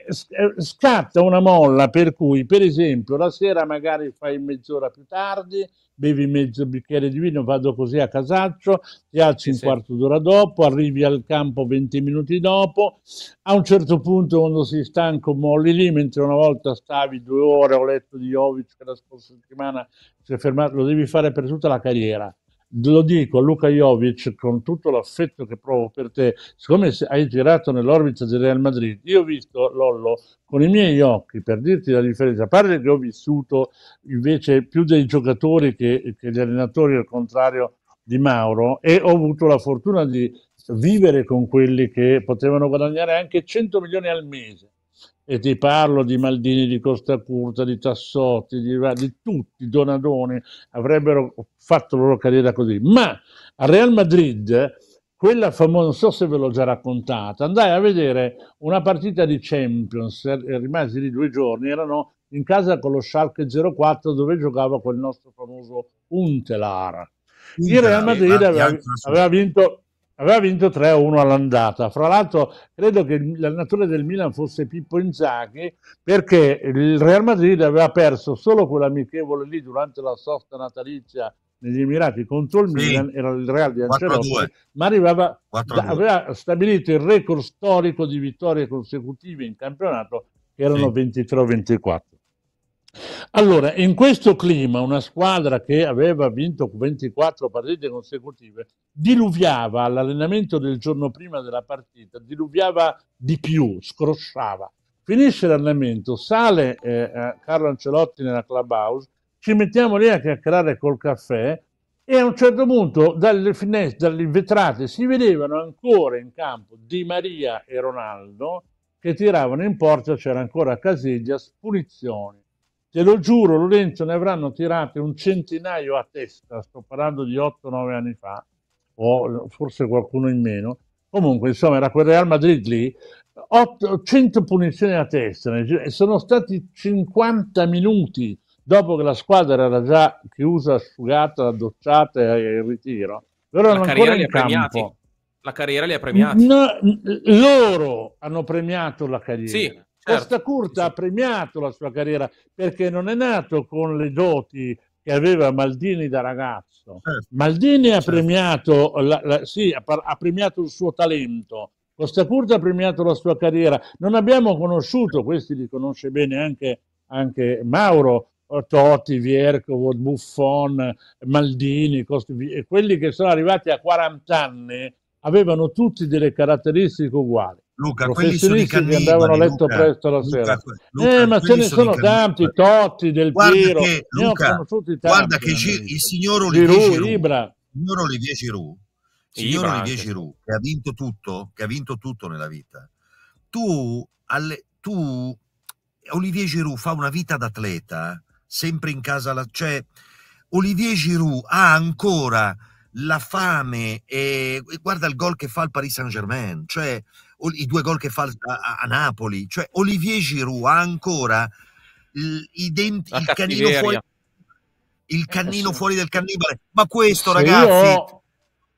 Eh, scatta una molla per cui, per esempio, la sera magari fai mezz'ora più tardi, bevi mezzo bicchiere di vino, vado così a casaccio, ti alzi un sì. quarto d'ora dopo, arrivi al campo 20 minuti dopo, a un certo punto quando sei stanco molli lì, mentre una volta stavi due ore, ho letto di Jovic che la scorsa settimana si è fermato, lo devi fare per tutta la carriera lo dico a Luca Jovic con tutto l'affetto che provo per te, siccome hai girato nell'orbita del Real Madrid, io ho visto Lollo con i miei occhi, per dirti la differenza, a parte che ho vissuto invece più dei giocatori che, che gli allenatori al contrario di Mauro e ho avuto la fortuna di vivere con quelli che potevano guadagnare anche 100 milioni al mese e ti parlo di Maldini, di Costa Curta, di Tassotti, di, di tutti, Donadoni, avrebbero fatto la loro carriera così. Ma a Real Madrid, quella famosa, non so se ve l'ho già raccontata, andai a vedere una partita di Champions, eh, rimasi lì due giorni, erano in casa con lo Schalke 04 dove giocava quel nostro famoso Untelar. Il Real Madrid aveva, aveva vinto Aveva vinto 3-1 all'andata. Fra l'altro, credo che l'allenatore del Milan fosse Pippo Inzaghi, perché il Real Madrid aveva perso solo quell'amichevole lì durante la sosta natalizia negli Emirati contro il sì. Milan, era il Real di Ancelotti, ma arrivava, aveva stabilito il record storico di vittorie consecutive in campionato, che erano sì. 23 24. Allora, in questo clima una squadra che aveva vinto 24 partite consecutive diluviava all'allenamento del giorno prima della partita, diluviava di più, scrosciava. Finisce l'allenamento, sale eh, eh, Carlo Ancelotti nella clubhouse, ci mettiamo lì a chiacchierare col caffè e a un certo punto dalle finestre, dalle vetrate si vedevano ancora in campo Di Maria e Ronaldo che tiravano in porta, c'era ancora Casiglia, punizioni Te lo giuro, Lorenzo, ne avranno tirate un centinaio a testa, sto parlando di 8-9 anni fa, o forse qualcuno in meno. Comunque, insomma, era quel Real Madrid lì, 8, 100 punizioni a testa, e sono stati 50 minuti dopo che la squadra era già chiusa, asciugata, addocciata e in ritiro. Loro la carriera ancora in campo. Premiati. La carriera li ha premiati. No, loro hanno premiato la carriera. Sì, certo, Costa Curta sì. ha premiato la sua carriera perché non è nato con le doti che aveva Maldini da ragazzo. Certo. Maldini certo. ha, premiato la, la, sì, ha, ha premiato il suo talento, Costa Curta ha premiato la sua carriera. Non abbiamo conosciuto, questi li conosce bene anche, anche Mauro, eh, Totti, Vierco, Buffon, Maldini, Costi, quelli che sono arrivati a 40 anni avevano tutti delle caratteristiche uguali. Luca, professionisti Cannibali, che andavano a letto Luca, presto la sera. Luca, eh, ma ce ne sono, sono tanti, Totti, Del guarda Piero, che, Luca, tanti, guarda che il signor Olivier Giroud, Ibra. signor Olivier Giroud, signor Olivier Giroud, che ha vinto tutto, che ha vinto tutto nella vita. Tu, alle, tu Olivier Giroud fa una vita d'atleta, eh, sempre in casa, la, cioè Olivier Giroud ha ancora la fame e, e guarda il gol che fa il Paris Saint-Germain, cioè i due gol che fa a, a Napoli, cioè Olivier Giroud ha ancora il, i denti, il canino, fuori, il eh, canino fuori del cannibale, ma questo Se ragazzi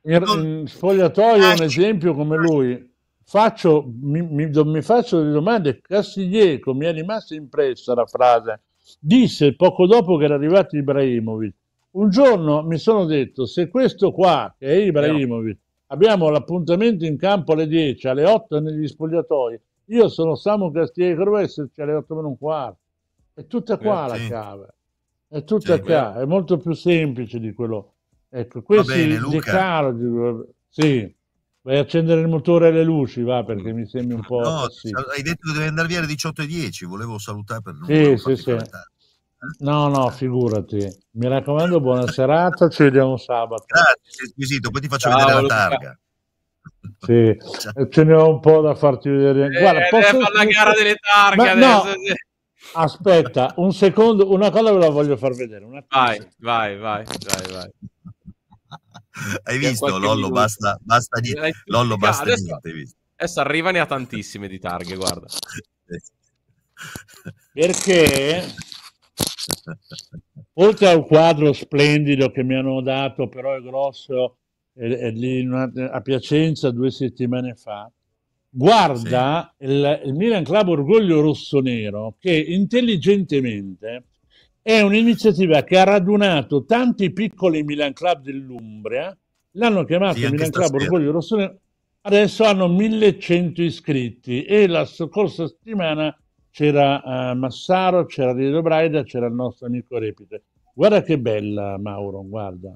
io, non... sfogliatoio un ah, esempio come lui faccio, mi, mi, mi, faccio delle domande. Castiglieco mi è rimasta impressa la frase. Disse poco dopo che era arrivato Ibrahimovic: un giorno mi sono detto, se questo qua, che è Ibrahimovic, abbiamo l'appuntamento in campo alle 10, alle 8 negli spogliatoi, io sono Samu Castieri, dovevo esserci alle 8 meno un quarto. È tutta qua eh, la chiave è tutta qua, è molto più semplice di quello. Ecco, questo è caro. Sì. Vai a accendere il motore e le luci, va, perché mi sembri un po'... No, sì. hai detto che devi andare via alle 18.10, volevo salutare per... Sì, sì, sì. No, no, figurati. Mi raccomando, buona serata. Ci vediamo sabato. Grazie, squisito. Poi ti faccio Ciao, vedere la targa. Sì. ce ho un po' da farti vedere. Eh, Guarda, posso... la gara delle targhe no. Aspetta, un secondo, una cosa ve la voglio far vedere. Vai, vai, vai, vai, vai. Hai visto Lollo, basta, basta di... Lollo, basta adesso, niente, hai visto. Adesso arriva ne ha tantissime di targhe, guarda. [LAUGHS] Perché [LAUGHS] Oltre al quadro splendido che mi hanno dato, però è grosso, è, è lì a Piacenza due settimane fa, guarda sì. il, il Milan Club Orgoglio Rossonero che intelligentemente è un'iniziativa che ha radunato tanti piccoli Milan Club dell'Umbria, l'hanno chiamato sì, Milan Club stasera. Orgoglio Rossonero, adesso hanno 1100 iscritti e la scorsa settimana c'era uh, Massaro, c'era Diego Braida, c'era il nostro amico Repite. Guarda che bella, Mauro, guarda.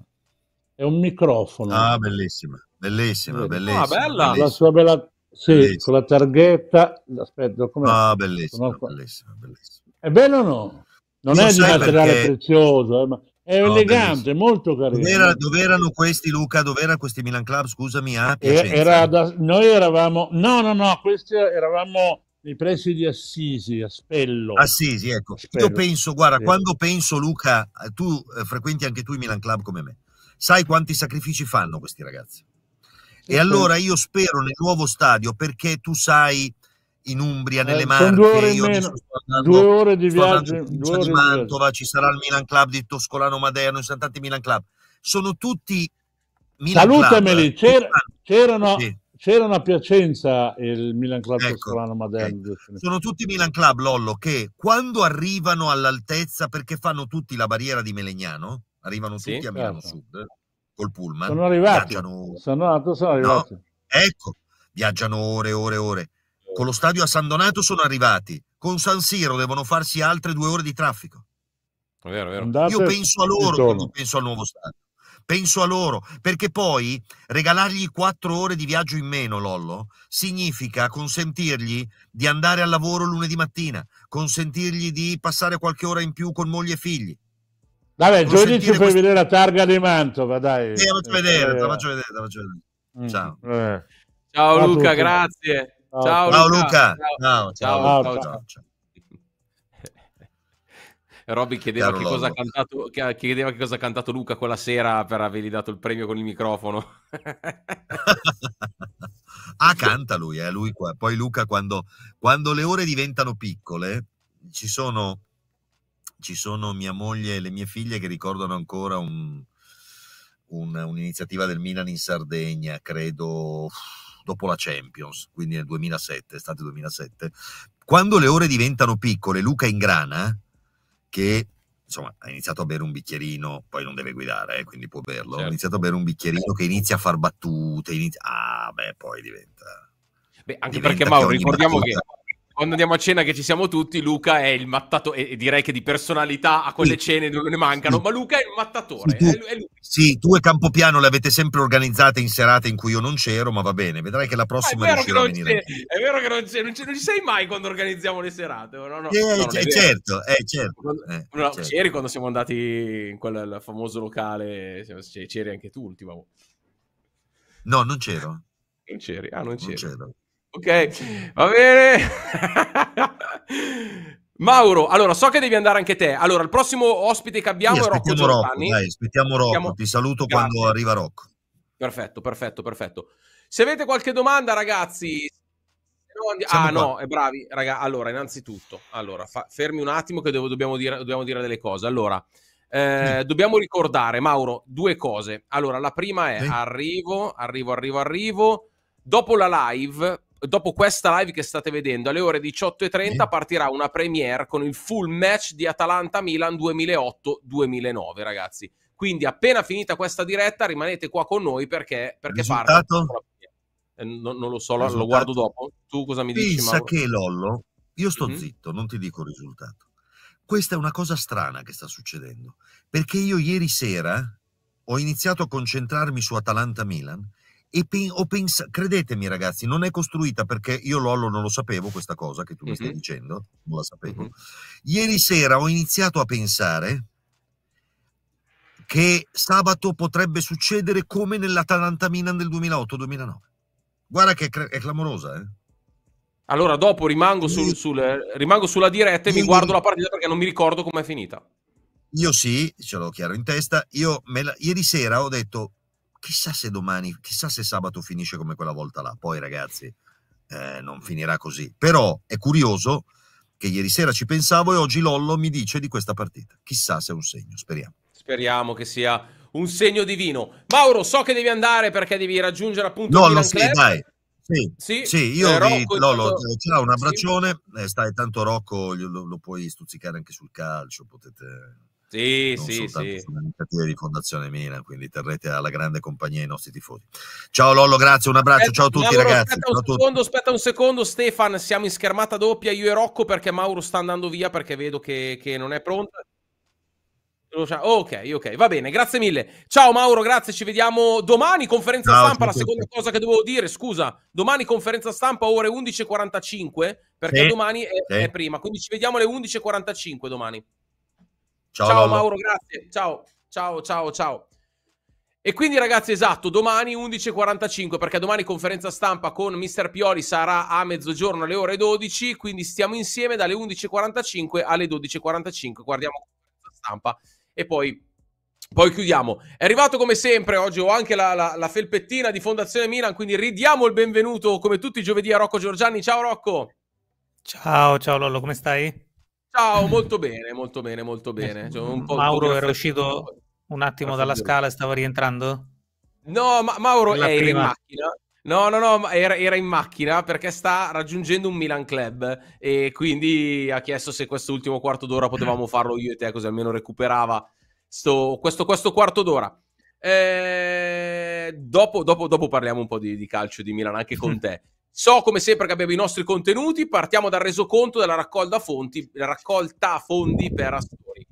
È un microfono. Ah, bellissima, bellissima, Vedi? Ah, bellissima. Ah, bella. Bellissima. La sua bella... Sì, bellissima. con la targhetta. Aspetta, come... Ah, bellissima, Sono... bellissima, bellissima. È bello o no? Non Io è di materiale perché... prezioso, eh, ma è no, elegante, bellissimo. molto carino. Dov'era, erano questi, Luca? Dove erano questi Milan Club? Scusami, a eh, Piacenza. Era da... Noi eravamo... No, no, no, questi eravamo nei pressi di Assisi, a Spello. Assisi, ecco. Spello. Io penso, guarda, Spello. quando penso Luca, eh, tu eh, frequenti anche tu i Milan Club come me, sai quanti sacrifici fanno questi ragazzi. e sì. allora io spero nel nuovo stadio perché tu sai in Umbria, nelle eh, Marche, due ore, io meno, andando, due ore di viaggio, due ore di Mantova, ci sarà il Milan Club di Toscolano Maderno, ci sono tanti Milan Club. Sono tutti Milan Salutameli, eh, c'erano, sì c'era una Piacenza il Milan Club ecco, Toscolano Maderno. Ecco. Sono tutti Milan Club, Lollo, che quando arrivano all'altezza, perché fanno tutti la barriera di Melegnano, arrivano sì, tutti a Milano certo. Sud col pullman. Sono arrivati. Viaggiano... Sono, andato, sono arrivati. No, ecco, viaggiano ore, e ore, e ore. Con lo stadio a San Donato sono arrivati. Con San Siro devono farsi altre due ore di traffico. È vero, è vero. Io penso a loro ritorno. quando penso al nuovo stadio penso a loro, perché poi regalargli quattro ore di viaggio in meno, Lollo, significa consentirgli di andare al lavoro lunedì mattina, consentirgli di passare qualche ora in più con moglie e figli. Vabbè, giovedì ci puoi questo... vedere la targa di Mantova, dai. Sì, la faccio vedere, eh, la faccio vedere, la faccio vedere. Ciao. Ciao Luca, grazie. Ciao, ciao Luca. Ciao. Ciao. ciao. ciao. ciao. Robby chiedeva, cantato, chiedeva che cosa ha cantato Luca quella sera per avergli dato il premio con il microfono. [LAUGHS] ah, canta lui, eh, lui qua. poi Luca quando, quando le ore diventano piccole ci sono, ci sono mia moglie e le mie figlie che ricordano ancora un, un, un'iniziativa del Milan in Sardegna, credo dopo la Champions, quindi nel 2007, estate 2007. Quando le ore diventano piccole, Luca ingrana che insomma, ha iniziato a bere un bicchierino, poi non deve guidare, eh, quindi può berlo. Certo. Ha iniziato a bere un bicchierino che inizia a far battute, inizia... ah, beh, poi diventa. Beh, anche diventa perché, Mauro, ricordiamo battuta quando andiamo a cena che ci siamo tutti, Luca è il mattatore, e direi che di personalità a quelle sì. cene dove ne mancano, sì. ma Luca è il mattatore. Sì, tu, è lui. sì, tu e Campopiano le avete sempre organizzate in serate in cui io non c'ero, ma va bene, vedrai che la ah, prossima ah, riuscirò a venire. È vero che non, c'è, non, c'è, non ci sei mai quando organizziamo le serate, no? no, eh, no eh, certo, eh, certo. Quando, eh, no, certo. C'eri quando siamo andati in quel famoso locale, c'eri anche tu l'ultima volta. No, non c'ero. Non c'eri, ah, non, non c'ero ok, va bene. Mauro, allora so che devi andare anche te. Allora, il prossimo ospite che abbiamo sì, è Rocco Giordani. Rocco, dai, aspettiamo Rocco, aspettiamo... ti saluto Grazie. quando arriva Rocco. Perfetto, perfetto, perfetto. Se avete qualche domanda, ragazzi, andi... ah qua. no, è bravi, raga. Allora, innanzitutto, allora, fa... fermi un attimo che devo, dobbiamo, dire, dobbiamo, dire, delle cose. Allora, eh, sì. dobbiamo ricordare, Mauro, due cose. Allora, la prima è sì. arrivo, arrivo, arrivo, arrivo. Dopo la live dopo questa live che state vedendo, alle ore 18.30 partirà una premiere con il full match di Atalanta-Milan 2008-2009, ragazzi. Quindi appena finita questa diretta rimanete qua con noi perché, perché parte... Eh, non, non, lo so, risultato. lo guardo dopo. Tu cosa mi Pensa dici? Pensa che Lollo, io sto mm-hmm. zitto, non ti dico il risultato. Questa è una cosa strana che sta succedendo, perché io ieri sera ho iniziato a concentrarmi su Atalanta-Milan Pen- pens- credetemi ragazzi, non è costruita perché io Lollo non lo sapevo questa cosa che tu mm-hmm. mi stai dicendo, non la sapevo. Mm-hmm. Ieri sera ho iniziato a pensare che sabato potrebbe succedere come nell'Atalanta Milan del 2008-2009. Guarda che è, cre- è clamorosa, eh? Allora dopo rimango, sul, sul, rimango sulla diretta e mi guardo la partita perché non mi ricordo com'è finita. Io sì, ce l'ho chiaro in testa. Io la, ieri sera ho detto chissà se domani, chissà se sabato finisce come quella volta là. Poi ragazzi, eh, non finirà così. Però è curioso che ieri sera ci pensavo e oggi Lollo mi dice di questa partita. Chissà se è un segno, speriamo. Speriamo che sia un segno divino. Mauro, so che devi andare perché devi raggiungere appunto Lollo, sì, dai. Sì, sì, sì io eh, vi, Rocco, ciao, eh, un abbraccione. Sì. Eh, stai, tanto Rocco lo, lo puoi stuzzicare anche sul calcio, potete sì, sì, sì. Sono di Fondazione Milan, quindi terrete alla grande compagnia i nostri tifosi. Ciao Lollo, grazie, un abbraccio, aspetta, ciao a tutti Mauro, ragazzi. Aspetta un, secondo, tutti. aspetta un secondo, Stefan, siamo in schermata doppia, io e Rocco perché Mauro sta andando via perché vedo che, che non è pronto. Ok, ok, va bene, grazie mille. Ciao Mauro, grazie, ci vediamo domani conferenza Ciao, stampa, la seconda cosa che dovevo dire, scusa, domani conferenza stampa ore 11.45 perché sì, domani è, sì. è prima, quindi ci vediamo alle 11.45 domani. Ciao, ciao Mauro, grazie. Ciao, ciao, ciao, ciao. E quindi ragazzi, esatto, domani 11.45, perché domani conferenza stampa con Mister Pioli sarà a mezzogiorno alle ore 12, quindi stiamo insieme dalle 11.45 alle 12.45, guardiamo la stampa e poi, poi, chiudiamo. È arrivato come sempre, oggi ho anche la, la, la, felpettina di Fondazione Milan, quindi ridiamo il benvenuto come tutti i giovedì a Rocco Giorgiani. Ciao Rocco! Ciao, ciao Lollo, come stai? Ciao, molto bene, molto bene, molto bene. Cioè, Mauro era uscito un attimo dalla scala e stava rientrando? No, ma Mauro La era prima. in macchina. No, no, no, era, era, in macchina perché sta raggiungendo un Milan club e quindi ha chiesto se quest'ultimo quarto d'ora potevamo [CLEARS THROAT] farlo io e te, così almeno recuperava sto, questo, questo, quarto d'ora. E... Eh, dopo, dopo, dopo, parliamo un po' di, di calcio di Milan anche con [LAUGHS] te. So come sempre che abbiamo i nostri contenuti, partiamo dal resoconto della raccolta fonti, raccolta fondi per Astori.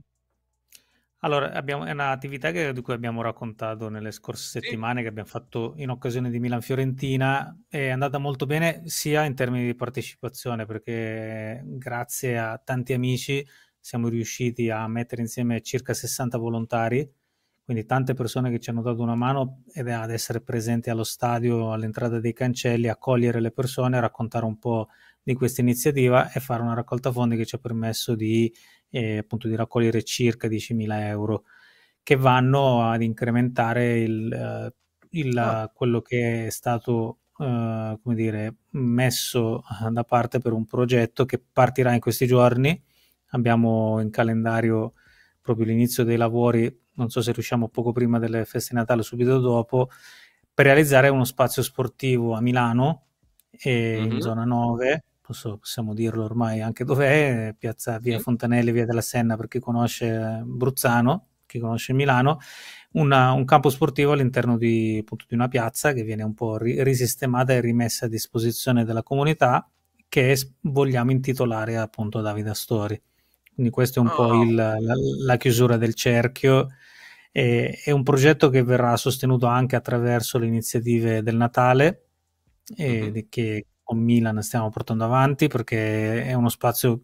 Allora, abbiamo, è un'attività che, di cui abbiamo raccontato nelle scorse sì. settimane, che abbiamo fatto in occasione di Milan-Fiorentina, è andata molto bene sia in termini di partecipazione, perché grazie a tanti amici siamo riusciti a mettere insieme circa 60 volontari quindi tante persone che ci hanno dato una mano ed ad essere presenti allo stadio, all'entrata dei cancelli, accogliere le persone, raccontare un po' di questa iniziativa e fare una raccolta fondi che ci ha permesso di, eh, appunto, di raccogliere circa 10.000 euro che vanno ad incrementare il, eh, il, ah. quello che è stato eh, come dire, messo da parte per un progetto che partirà in questi giorni. Abbiamo in calendario proprio l'inizio dei lavori non so se riusciamo poco prima delle feste di Natale, o subito dopo, per realizzare uno spazio sportivo a Milano, e mm-hmm. in mhm. zona 9, posso, possiamo dirlo ormai anche dov'è, piazza Via Fontanelli, Via della Senna, per chi conosce Bruzzano, chi conosce Milano, una, un campo sportivo all'interno di, appunto, di, una piazza che viene un po' ri- risistemata e rimessa a disposizione della comunità che vogliamo intitolare appunto Davide Astori. Quindi questa è un oh. po' ah. il, la, la, chiusura del cerchio. E, è un progetto che verrà sostenuto anche attraverso le iniziative del Natale mm-hmm. che con Milan stiamo portando avanti perché è uno spazio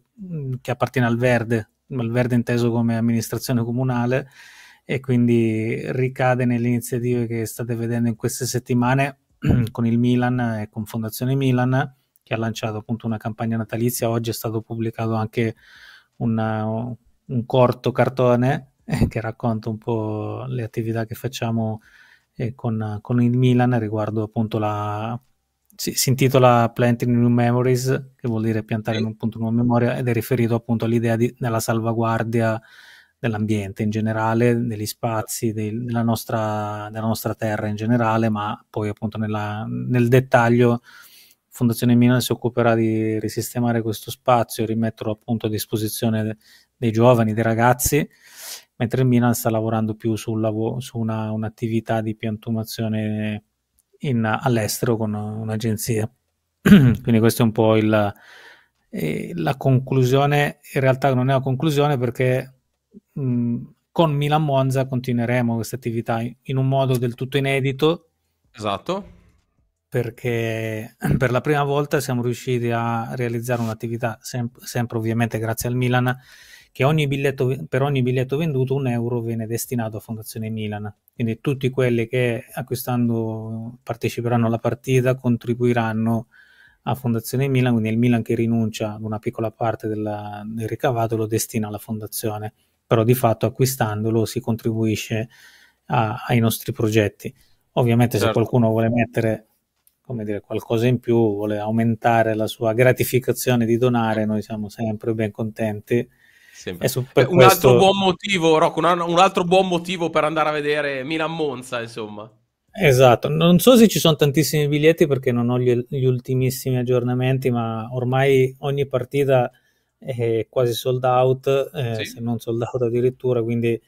che appartiene al verde, al verde inteso come amministrazione comunale e quindi ricade nelle iniziative che state vedendo in queste settimane [CLEARS THROAT] con il Milan e con Fondazione Milan che ha lanciato appunto una campagna natalizia. Oggi è stato pubblicato anche una, un corto cartone eh, che racconta un po' le attività che facciamo eh, con, con, il Milan riguardo appunto la... Si, si intitola Planting New Memories, che vuol dire piantare in un punto nuova memoria, ed è riferito appunto all'idea di, della salvaguardia dell'ambiente in generale, degli spazi, del, della, nostra, della, nostra, terra in generale, ma poi appunto nella, nel dettaglio Fondazione Milano si occuperà di risistemare questo spazio e rimetterlo appunto a disposizione dei giovani, dei ragazzi, mentre il Milan sta lavorando più sul lav- su una, un'attività di piantumazione in, all'estero con un'agenzia. [CLEARS THROAT] Quindi questo è un po' il, eh, la conclusione, in realtà non è una conclusione perché mh, con Milan Monza continueremo questa attività in, in un modo del tutto inedito. Esatto perché [CLEARS THROAT] per la prima volta siamo riusciti a realizzare un'attività, sem- sempre ovviamente grazie al Milan, che ogni biglietto, per ogni biglietto venduto un euro viene destinato a Fondazione Milan. Quindi tutti quelli che acquistando parteciperanno alla partita contribuiranno a Fondazione Milan, quindi il Milan che rinuncia ad una piccola parte della, del ricavato lo destina alla Fondazione, però di fatto acquistandolo si contribuisce a, ai nostri progetti. Ovviamente certo. se qualcuno vuole mettere come dire, qualcosa in più, vuole aumentare la sua gratificazione di donare, noi siamo sempre ben contenti. Sempre. Beh, un questo... altro buon motivo, Rocco, un, un, altro buon motivo per andare a vedere Milan Monza, insomma. Esatto, non so se ci sono tantissimi biglietti perché non ho gli, gli ultimissimi aggiornamenti, ma ormai ogni partita è quasi sold out, eh, sì. se non sold out addirittura, quindi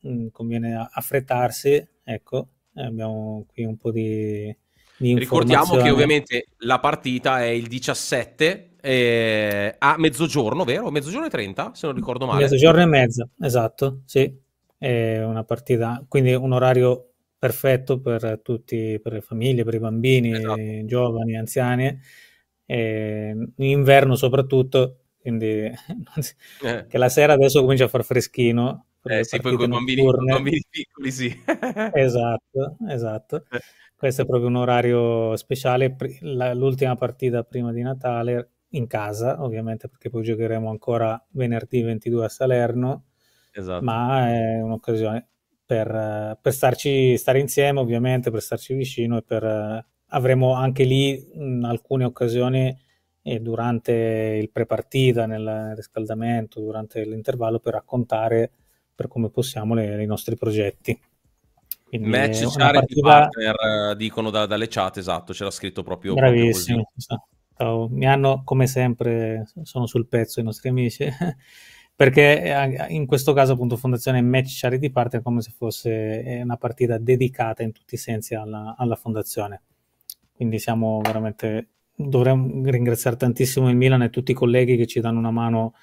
mh, mm, conviene affrettarsi, ecco, eh, abbiamo qui un po' di Ricordiamo che ovviamente la partita è il 17 eh, a mezzogiorno, vero? Mezzogiorno e 30, se non ricordo male. Mezzogiorno e mezzo, esatto, sì. È una partita, quindi un orario perfetto per tutti, per le famiglie, per i bambini, esatto. giovani, anziani, in inverno soprattutto, quindi eh. che la sera adesso comincia a far freschino. Eh sì, poi con i bambini, bambini piccoli sì. esatto, esatto. Eh. Questo è proprio un orario speciale, l'ultima partita prima di Natale in casa, ovviamente perché poi giocheremo ancora venerdì 22 a Salerno, esatto. ma è un'occasione per, per starci, stare insieme ovviamente, per starci vicino e per, avremo anche lì mh, alcune occasioni eh, durante il pre-partita, nel riscaldamento, durante l'intervallo per raccontare per come possiamo le, i nostri progetti. Quindi Match Charity partita... Partner, eh, dicono da, dalle chat, esatto, c'era scritto proprio. Bravissimo. Proprio Mi hanno, come sempre, sono sul pezzo i nostri amici, [LAUGHS] perché eh, in questo caso appunto Fondazione Match Charity Partner è come se fosse eh, una partita dedicata in tutti i sensi alla, alla fondazione. Quindi siamo veramente... Dovremmo ringraziare tantissimo il Milan e tutti i colleghi che ci danno una mano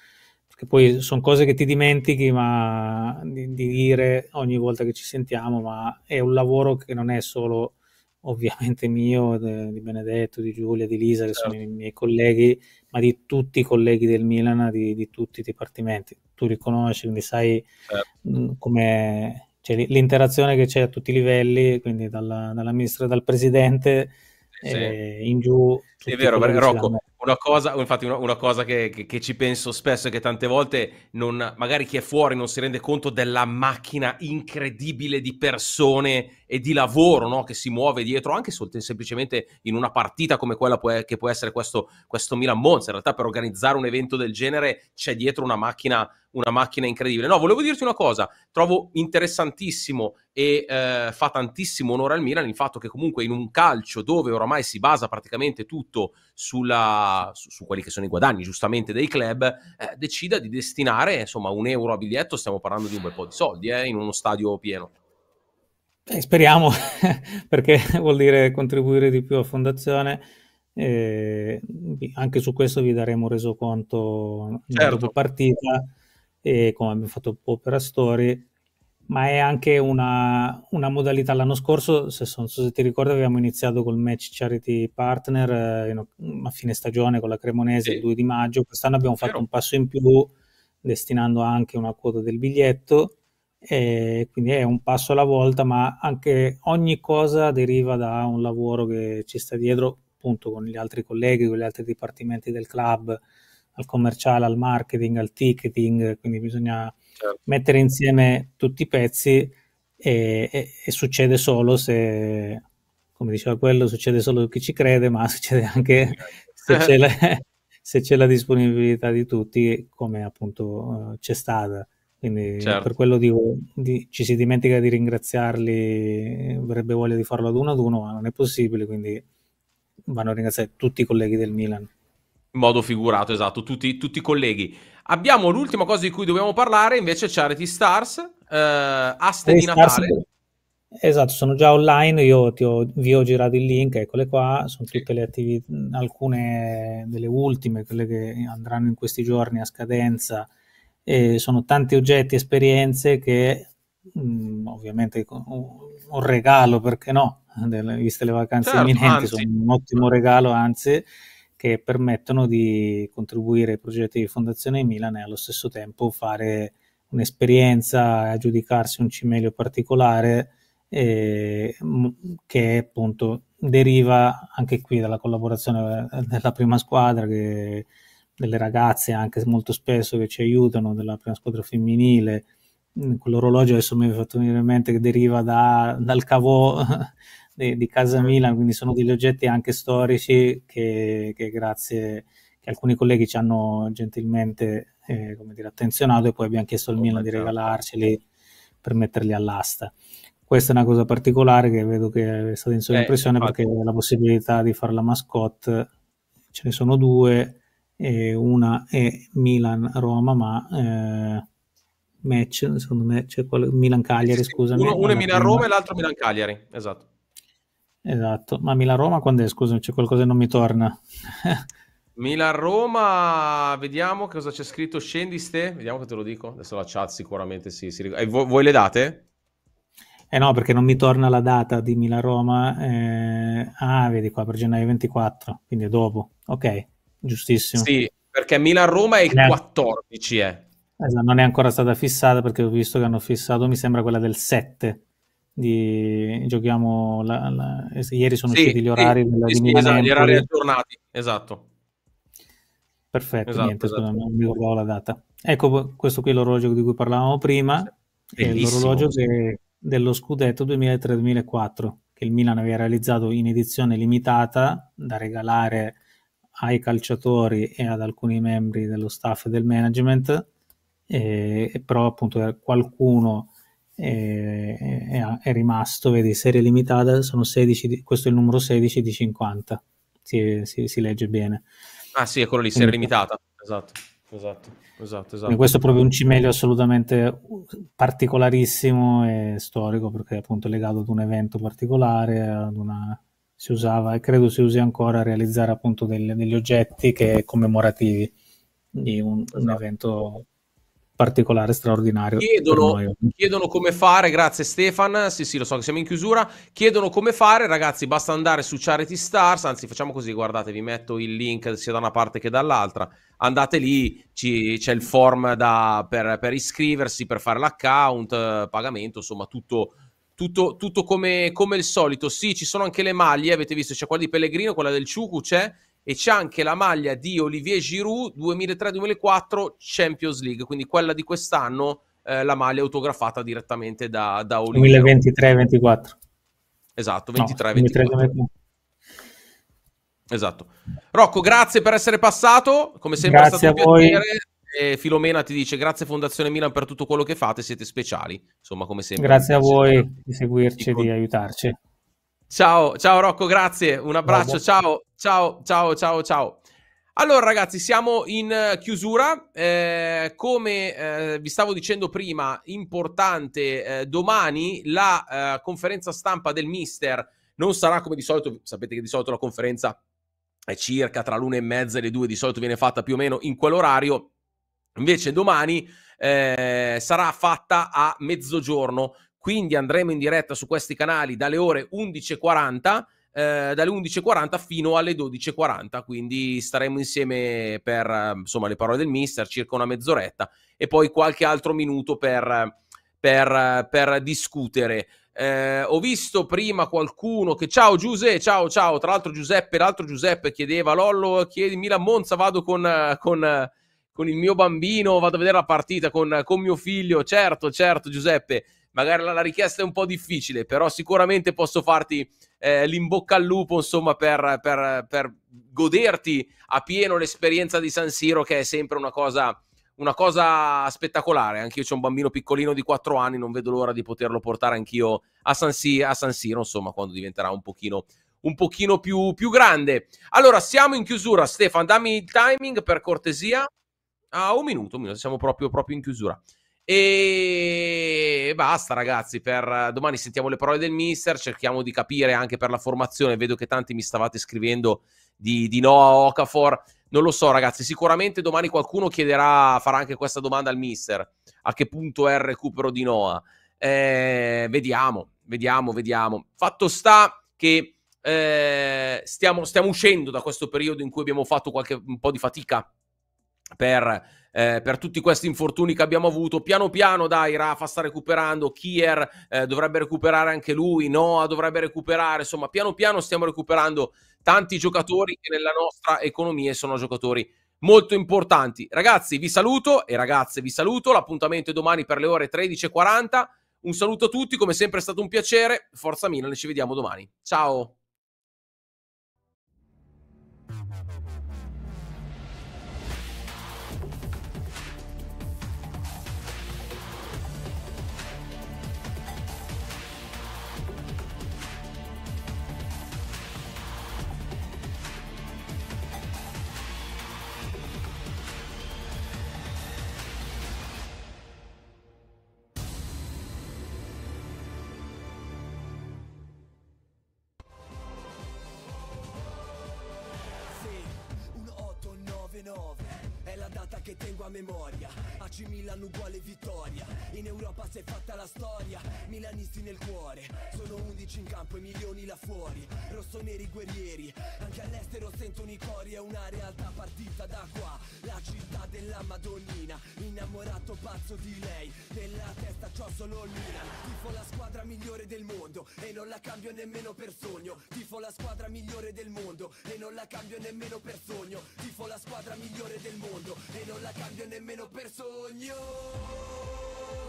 che poi sono cose che ti dimentichi ma di, di, dire ogni volta che ci sentiamo, ma è un lavoro che non è solo ovviamente mio, de, di Benedetto, di Giulia, di Lisa, che certo. sono i certo. miei colleghi, ma di tutti i colleghi del Milan, di, di tutti i dipartimenti. Tu li conosci, quindi sai certo. Mm, come cioè, l'interazione che c'è a tutti i livelli, quindi dalla, dall'amministratore, dal presidente sì. eh, in giù è vero, Rocco, una cosa, infatti una, una cosa che, che, che, ci penso spesso è che tante volte non, magari chi è fuori non si rende conto della macchina incredibile di persone e di lavoro no? che si muove dietro, anche sol- semplicemente in una partita come quella può, che può essere questo, questo Milan Monza. In realtà per organizzare un evento del genere c'è dietro una macchina, una macchina incredibile. No, volevo dirti una cosa, trovo interessantissimo e eh, fa tantissimo onore al Milan il fatto che comunque in un calcio dove oramai si basa praticamente tutto tutto sulla, su, su, quelli che sono i guadagni giustamente dei club, eh, decida di destinare insomma un euro a biglietto, stiamo parlando di un bel po' di soldi eh, in uno stadio pieno. Eh, speriamo, [LAUGHS] perché [LAUGHS] vuol dire contribuire di più a fondazione. Eh, anche su questo vi daremo resoconto certo. dopo partita e come abbiamo fatto un po' per Astori ma è anche una, una modalità. L'anno scorso, se non so se ti ricordi, abbiamo iniziato col match charity partner eh, a fine stagione con la Cremonese sì. il 2 di maggio. Quest'anno abbiamo fatto un passo in più, destinando anche una quota del biglietto. E quindi è un passo alla volta, ma anche ogni cosa deriva da un lavoro che ci sta dietro, appunto, con gli altri colleghi, con gli altri dipartimenti del club al commerciale, al marketing, al ticketing, quindi bisogna certo. mettere insieme tutti i pezzi e, e, e, succede solo se, come diceva quello, succede solo chi ci crede, ma [LAUGHS] succede anche se eh. c'è la, se c'è la disponibilità di tutti, come appunto uh, c'è stata. Quindi certo. per quello dico, di, ci si dimentica di ringraziarli, avrebbe voglia di farlo ad uno ad uno, ma non è possibile, quindi vanno a ringraziare tutti i colleghi del Milan. In modo figurato, esatto, tutti, tutti i colleghi. Abbiamo l'ultima cosa di cui dobbiamo parlare, invece Charity Stars, eh, aste di Natale. Stars, esatto, sono già online, io ho, vi ho girato il link, eccole qua, sono tutte le attività, alcune delle ultime, quelle che andranno in questi giorni a scadenza. e sono tanti oggetti, esperienze che mh, mm, ovviamente un regalo, perché no, viste le vacanze certo, imminenti, anzi. sono un ottimo regalo, anzi che permettono di contribuire ai progetti di Fondazione Milan e allo stesso tempo fare un'esperienza, aggiudicarsi un cimelio particolare eh, che appunto deriva anche qui dalla collaborazione eh, della prima squadra, che, delle ragazze anche molto spesso che ci aiutano, della prima squadra femminile, quell'orologio mm, adesso mi è fatto venire in mente che deriva da, dal cavò [LAUGHS] di, Casa Milan, quindi sono degli oggetti anche storici che, che grazie che alcuni colleghi ci hanno gentilmente eh, dire, attenzionato e poi abbiamo chiesto al Milan di regalarceli per metterli all'asta. Questa è una cosa particolare che vedo che è stata in sua eh, perché la possibilità di fare la mascotte ce ne sono due, una è Milan-Roma, ma... Eh, match, secondo me c'è cioè Milan Cagliari, sì, scusami. Uno, uno è Milan Roma e l'altro Milan Cagliari, esatto. Esatto, ma Milan-Roma quando è? Scusami, c'è qualcosa che non mi torna. [LAUGHS] Milan-Roma, vediamo cosa c'è scritto, scendi ste, vediamo che te lo dico, adesso la chat sicuramente sì. Si... Eh, voi, voi, le date? Eh no, perché non mi torna la data di Milan-Roma, eh... ah vedi qua, per gennaio 24, quindi è dopo, ok, giustissimo. Sì, perché Milan-Roma è il 14, eh. eh. Esatto, non è ancora stata fissata perché ho visto che hanno fissato, mi sembra quella del 7 di, giochiamo la, la, eh, ieri sono sì, usciti gli orari sì, della, sì, sì esatto, gli orari aggiornati esatto perfetto esatto, niente esatto. Scusami, non mi ricordavo la data ecco questo qui è l'orologio di cui parlavamo prima è l'orologio che, dello scudetto 2003-2004 che il Milan aveva realizzato in edizione limitata da regalare ai calciatori e ad alcuni membri dello staff e del management e, eh, e però appunto qualcuno e, e, è rimasto, vedi, serie limitata, sono 16, questo è il numero 16 di 50, si, si, si legge bene. Ah sì, è quello lì, serie limitata, esatto. Esatto, esatto, esatto. Questo è proprio un cimelio assolutamente particolarissimo e storico perché è appunto legato ad un evento particolare, ad una... si usava e credo si usi ancora a realizzare appunto delle, degli oggetti che commemorativi di un, esatto. un evento particolare, straordinario. Chiedono, chiedono, come fare, grazie Stefan, sì sì lo so che siamo in chiusura, chiedono come fare, ragazzi basta andare su Charity Stars, anzi facciamo così, guardate vi metto il link sia da una parte che dall'altra, andate lì, ci, c'è il form da, per, per, iscriversi, per fare l'account, eh, pagamento, insomma tutto... tutto, tutto come, come, il solito, sì, ci sono anche le maglie, avete visto, c'è quella di Pellegrino, quella del Ciucu, c'è, e c'è anche la maglia di Olivier Giroud 2003-2004 Champions League, quindi quella di quest'anno, eh, la maglia autografata direttamente da, da Olivier. 2023-24. Esatto, 23-24. esatto. Rocco, grazie per essere passato, come sempre grazie è stato un piacere. E Filomena ti dice grazie Fondazione Milan per tutto quello che fate, siete speciali, insomma come sempre. Grazie a voi di seguirci e di aiutarci. Ciao, ciao Rocco, grazie, un abbraccio, ciao, ciao, ciao, ciao, ciao. Allora ragazzi, siamo in eh, chiusura, eh, come eh, vi stavo dicendo prima, importante, eh, domani la eh, conferenza stampa del mister non sarà come di solito, sapete che di solito la conferenza è circa tra l'una e mezza e le due, di solito viene fatta più o meno in quell'orario, invece domani eh, sarà fatta a mezzogiorno quindi andremo in diretta su questi canali dalle ore 11.40. Eh, dalle 11.40 fino alle 12.40, quindi staremo insieme per insomma, le parole del mister circa una mezz'oretta e poi qualche altro minuto per, per, per discutere. Eh, ho visto prima qualcuno che ciao Giuseppe, ciao ciao, tra l'altro Giuseppe, l'altro Giuseppe chiedeva Lollo, chiedimi la Monza, vado con, con con il mio bambino, vado a vedere la partita con, con mio figlio. Certo, certo, Giuseppe, magari la, la, richiesta è un po' difficile, però sicuramente posso farti eh, l'imbocca al lupo, insomma, per, per, per, goderti a pieno l'esperienza di San Siro, che è sempre una cosa, una cosa spettacolare. Anch'io ho un bambino piccolino di 4 anni, non vedo l'ora di poterlo portare anch'io a San, si- a San Siro, insomma, quando diventerà un pochino un pochino più, più grande. Allora, siamo in chiusura. Stefan, dammi il timing per cortesia. Ah, un minuto, un minuto, siamo proprio, proprio in chiusura. E basta, ragazzi. Per eh, domani sentiamo le parole del mister. Cerchiamo di capire anche per la formazione. Vedo che tanti mi stavate scrivendo di, di no a Okafor. Non lo so, ragazzi. Sicuramente domani qualcuno chiederà, farà anche questa domanda al mister: a che punto è il recupero di Noah? Eh, vediamo, vediamo, vediamo. Fatto sta che. Eh, stiamo, stiamo uscendo da questo periodo in cui abbiamo fatto qualche, un po' di fatica per eh, per tutti questi infortuni che abbiamo avuto. Piano piano, dai, Rafa sta recuperando, Kier eh, dovrebbe recuperare anche lui, Noah dovrebbe recuperare, insomma, piano piano stiamo recuperando tanti giocatori che nella nostra economia sono giocatori molto importanti. Ragazzi, vi saluto e ragazze, vi saluto. L'appuntamento è domani per le ore 13.40. Un saluto a tutti, come sempre è stato un piacere. Forza Milan, ci vediamo domani. Ciao! dei guerrieri Anche all'estero sentono i cori È una realtà partita da qua La città della Madonnina Innamorato pazzo di lei Nella testa c'ho solo il Milan Tifo la squadra migliore del mondo E non la cambio nemmeno per sogno Tifo la squadra migliore del mondo E non la cambio nemmeno per sogno Tifo la squadra migliore del mondo E non la cambio nemmeno per sogno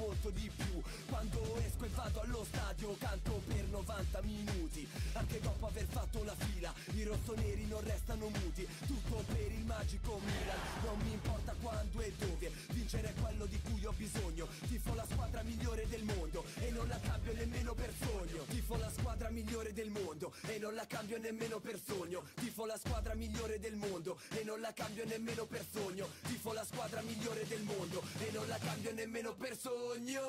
molto di più Quando esco e vado allo stadio canto per 90 minuti Anche dopo aver fatto la fila I rossoneri non restano muti Tutto per il magico Milan Non mi importa quando e dove Vincere è quello di cui ho bisogno Tifo la squadra migliore del mondo E non la cambio nemmeno per sogno Tifo la squadra migliore del mondo E non la cambio nemmeno per sogno Tifo la squadra migliore del mondo E non la cambio nemmeno per sogno Tifo la squadra migliore del mondo E non la cambio nemmeno per sogno coño.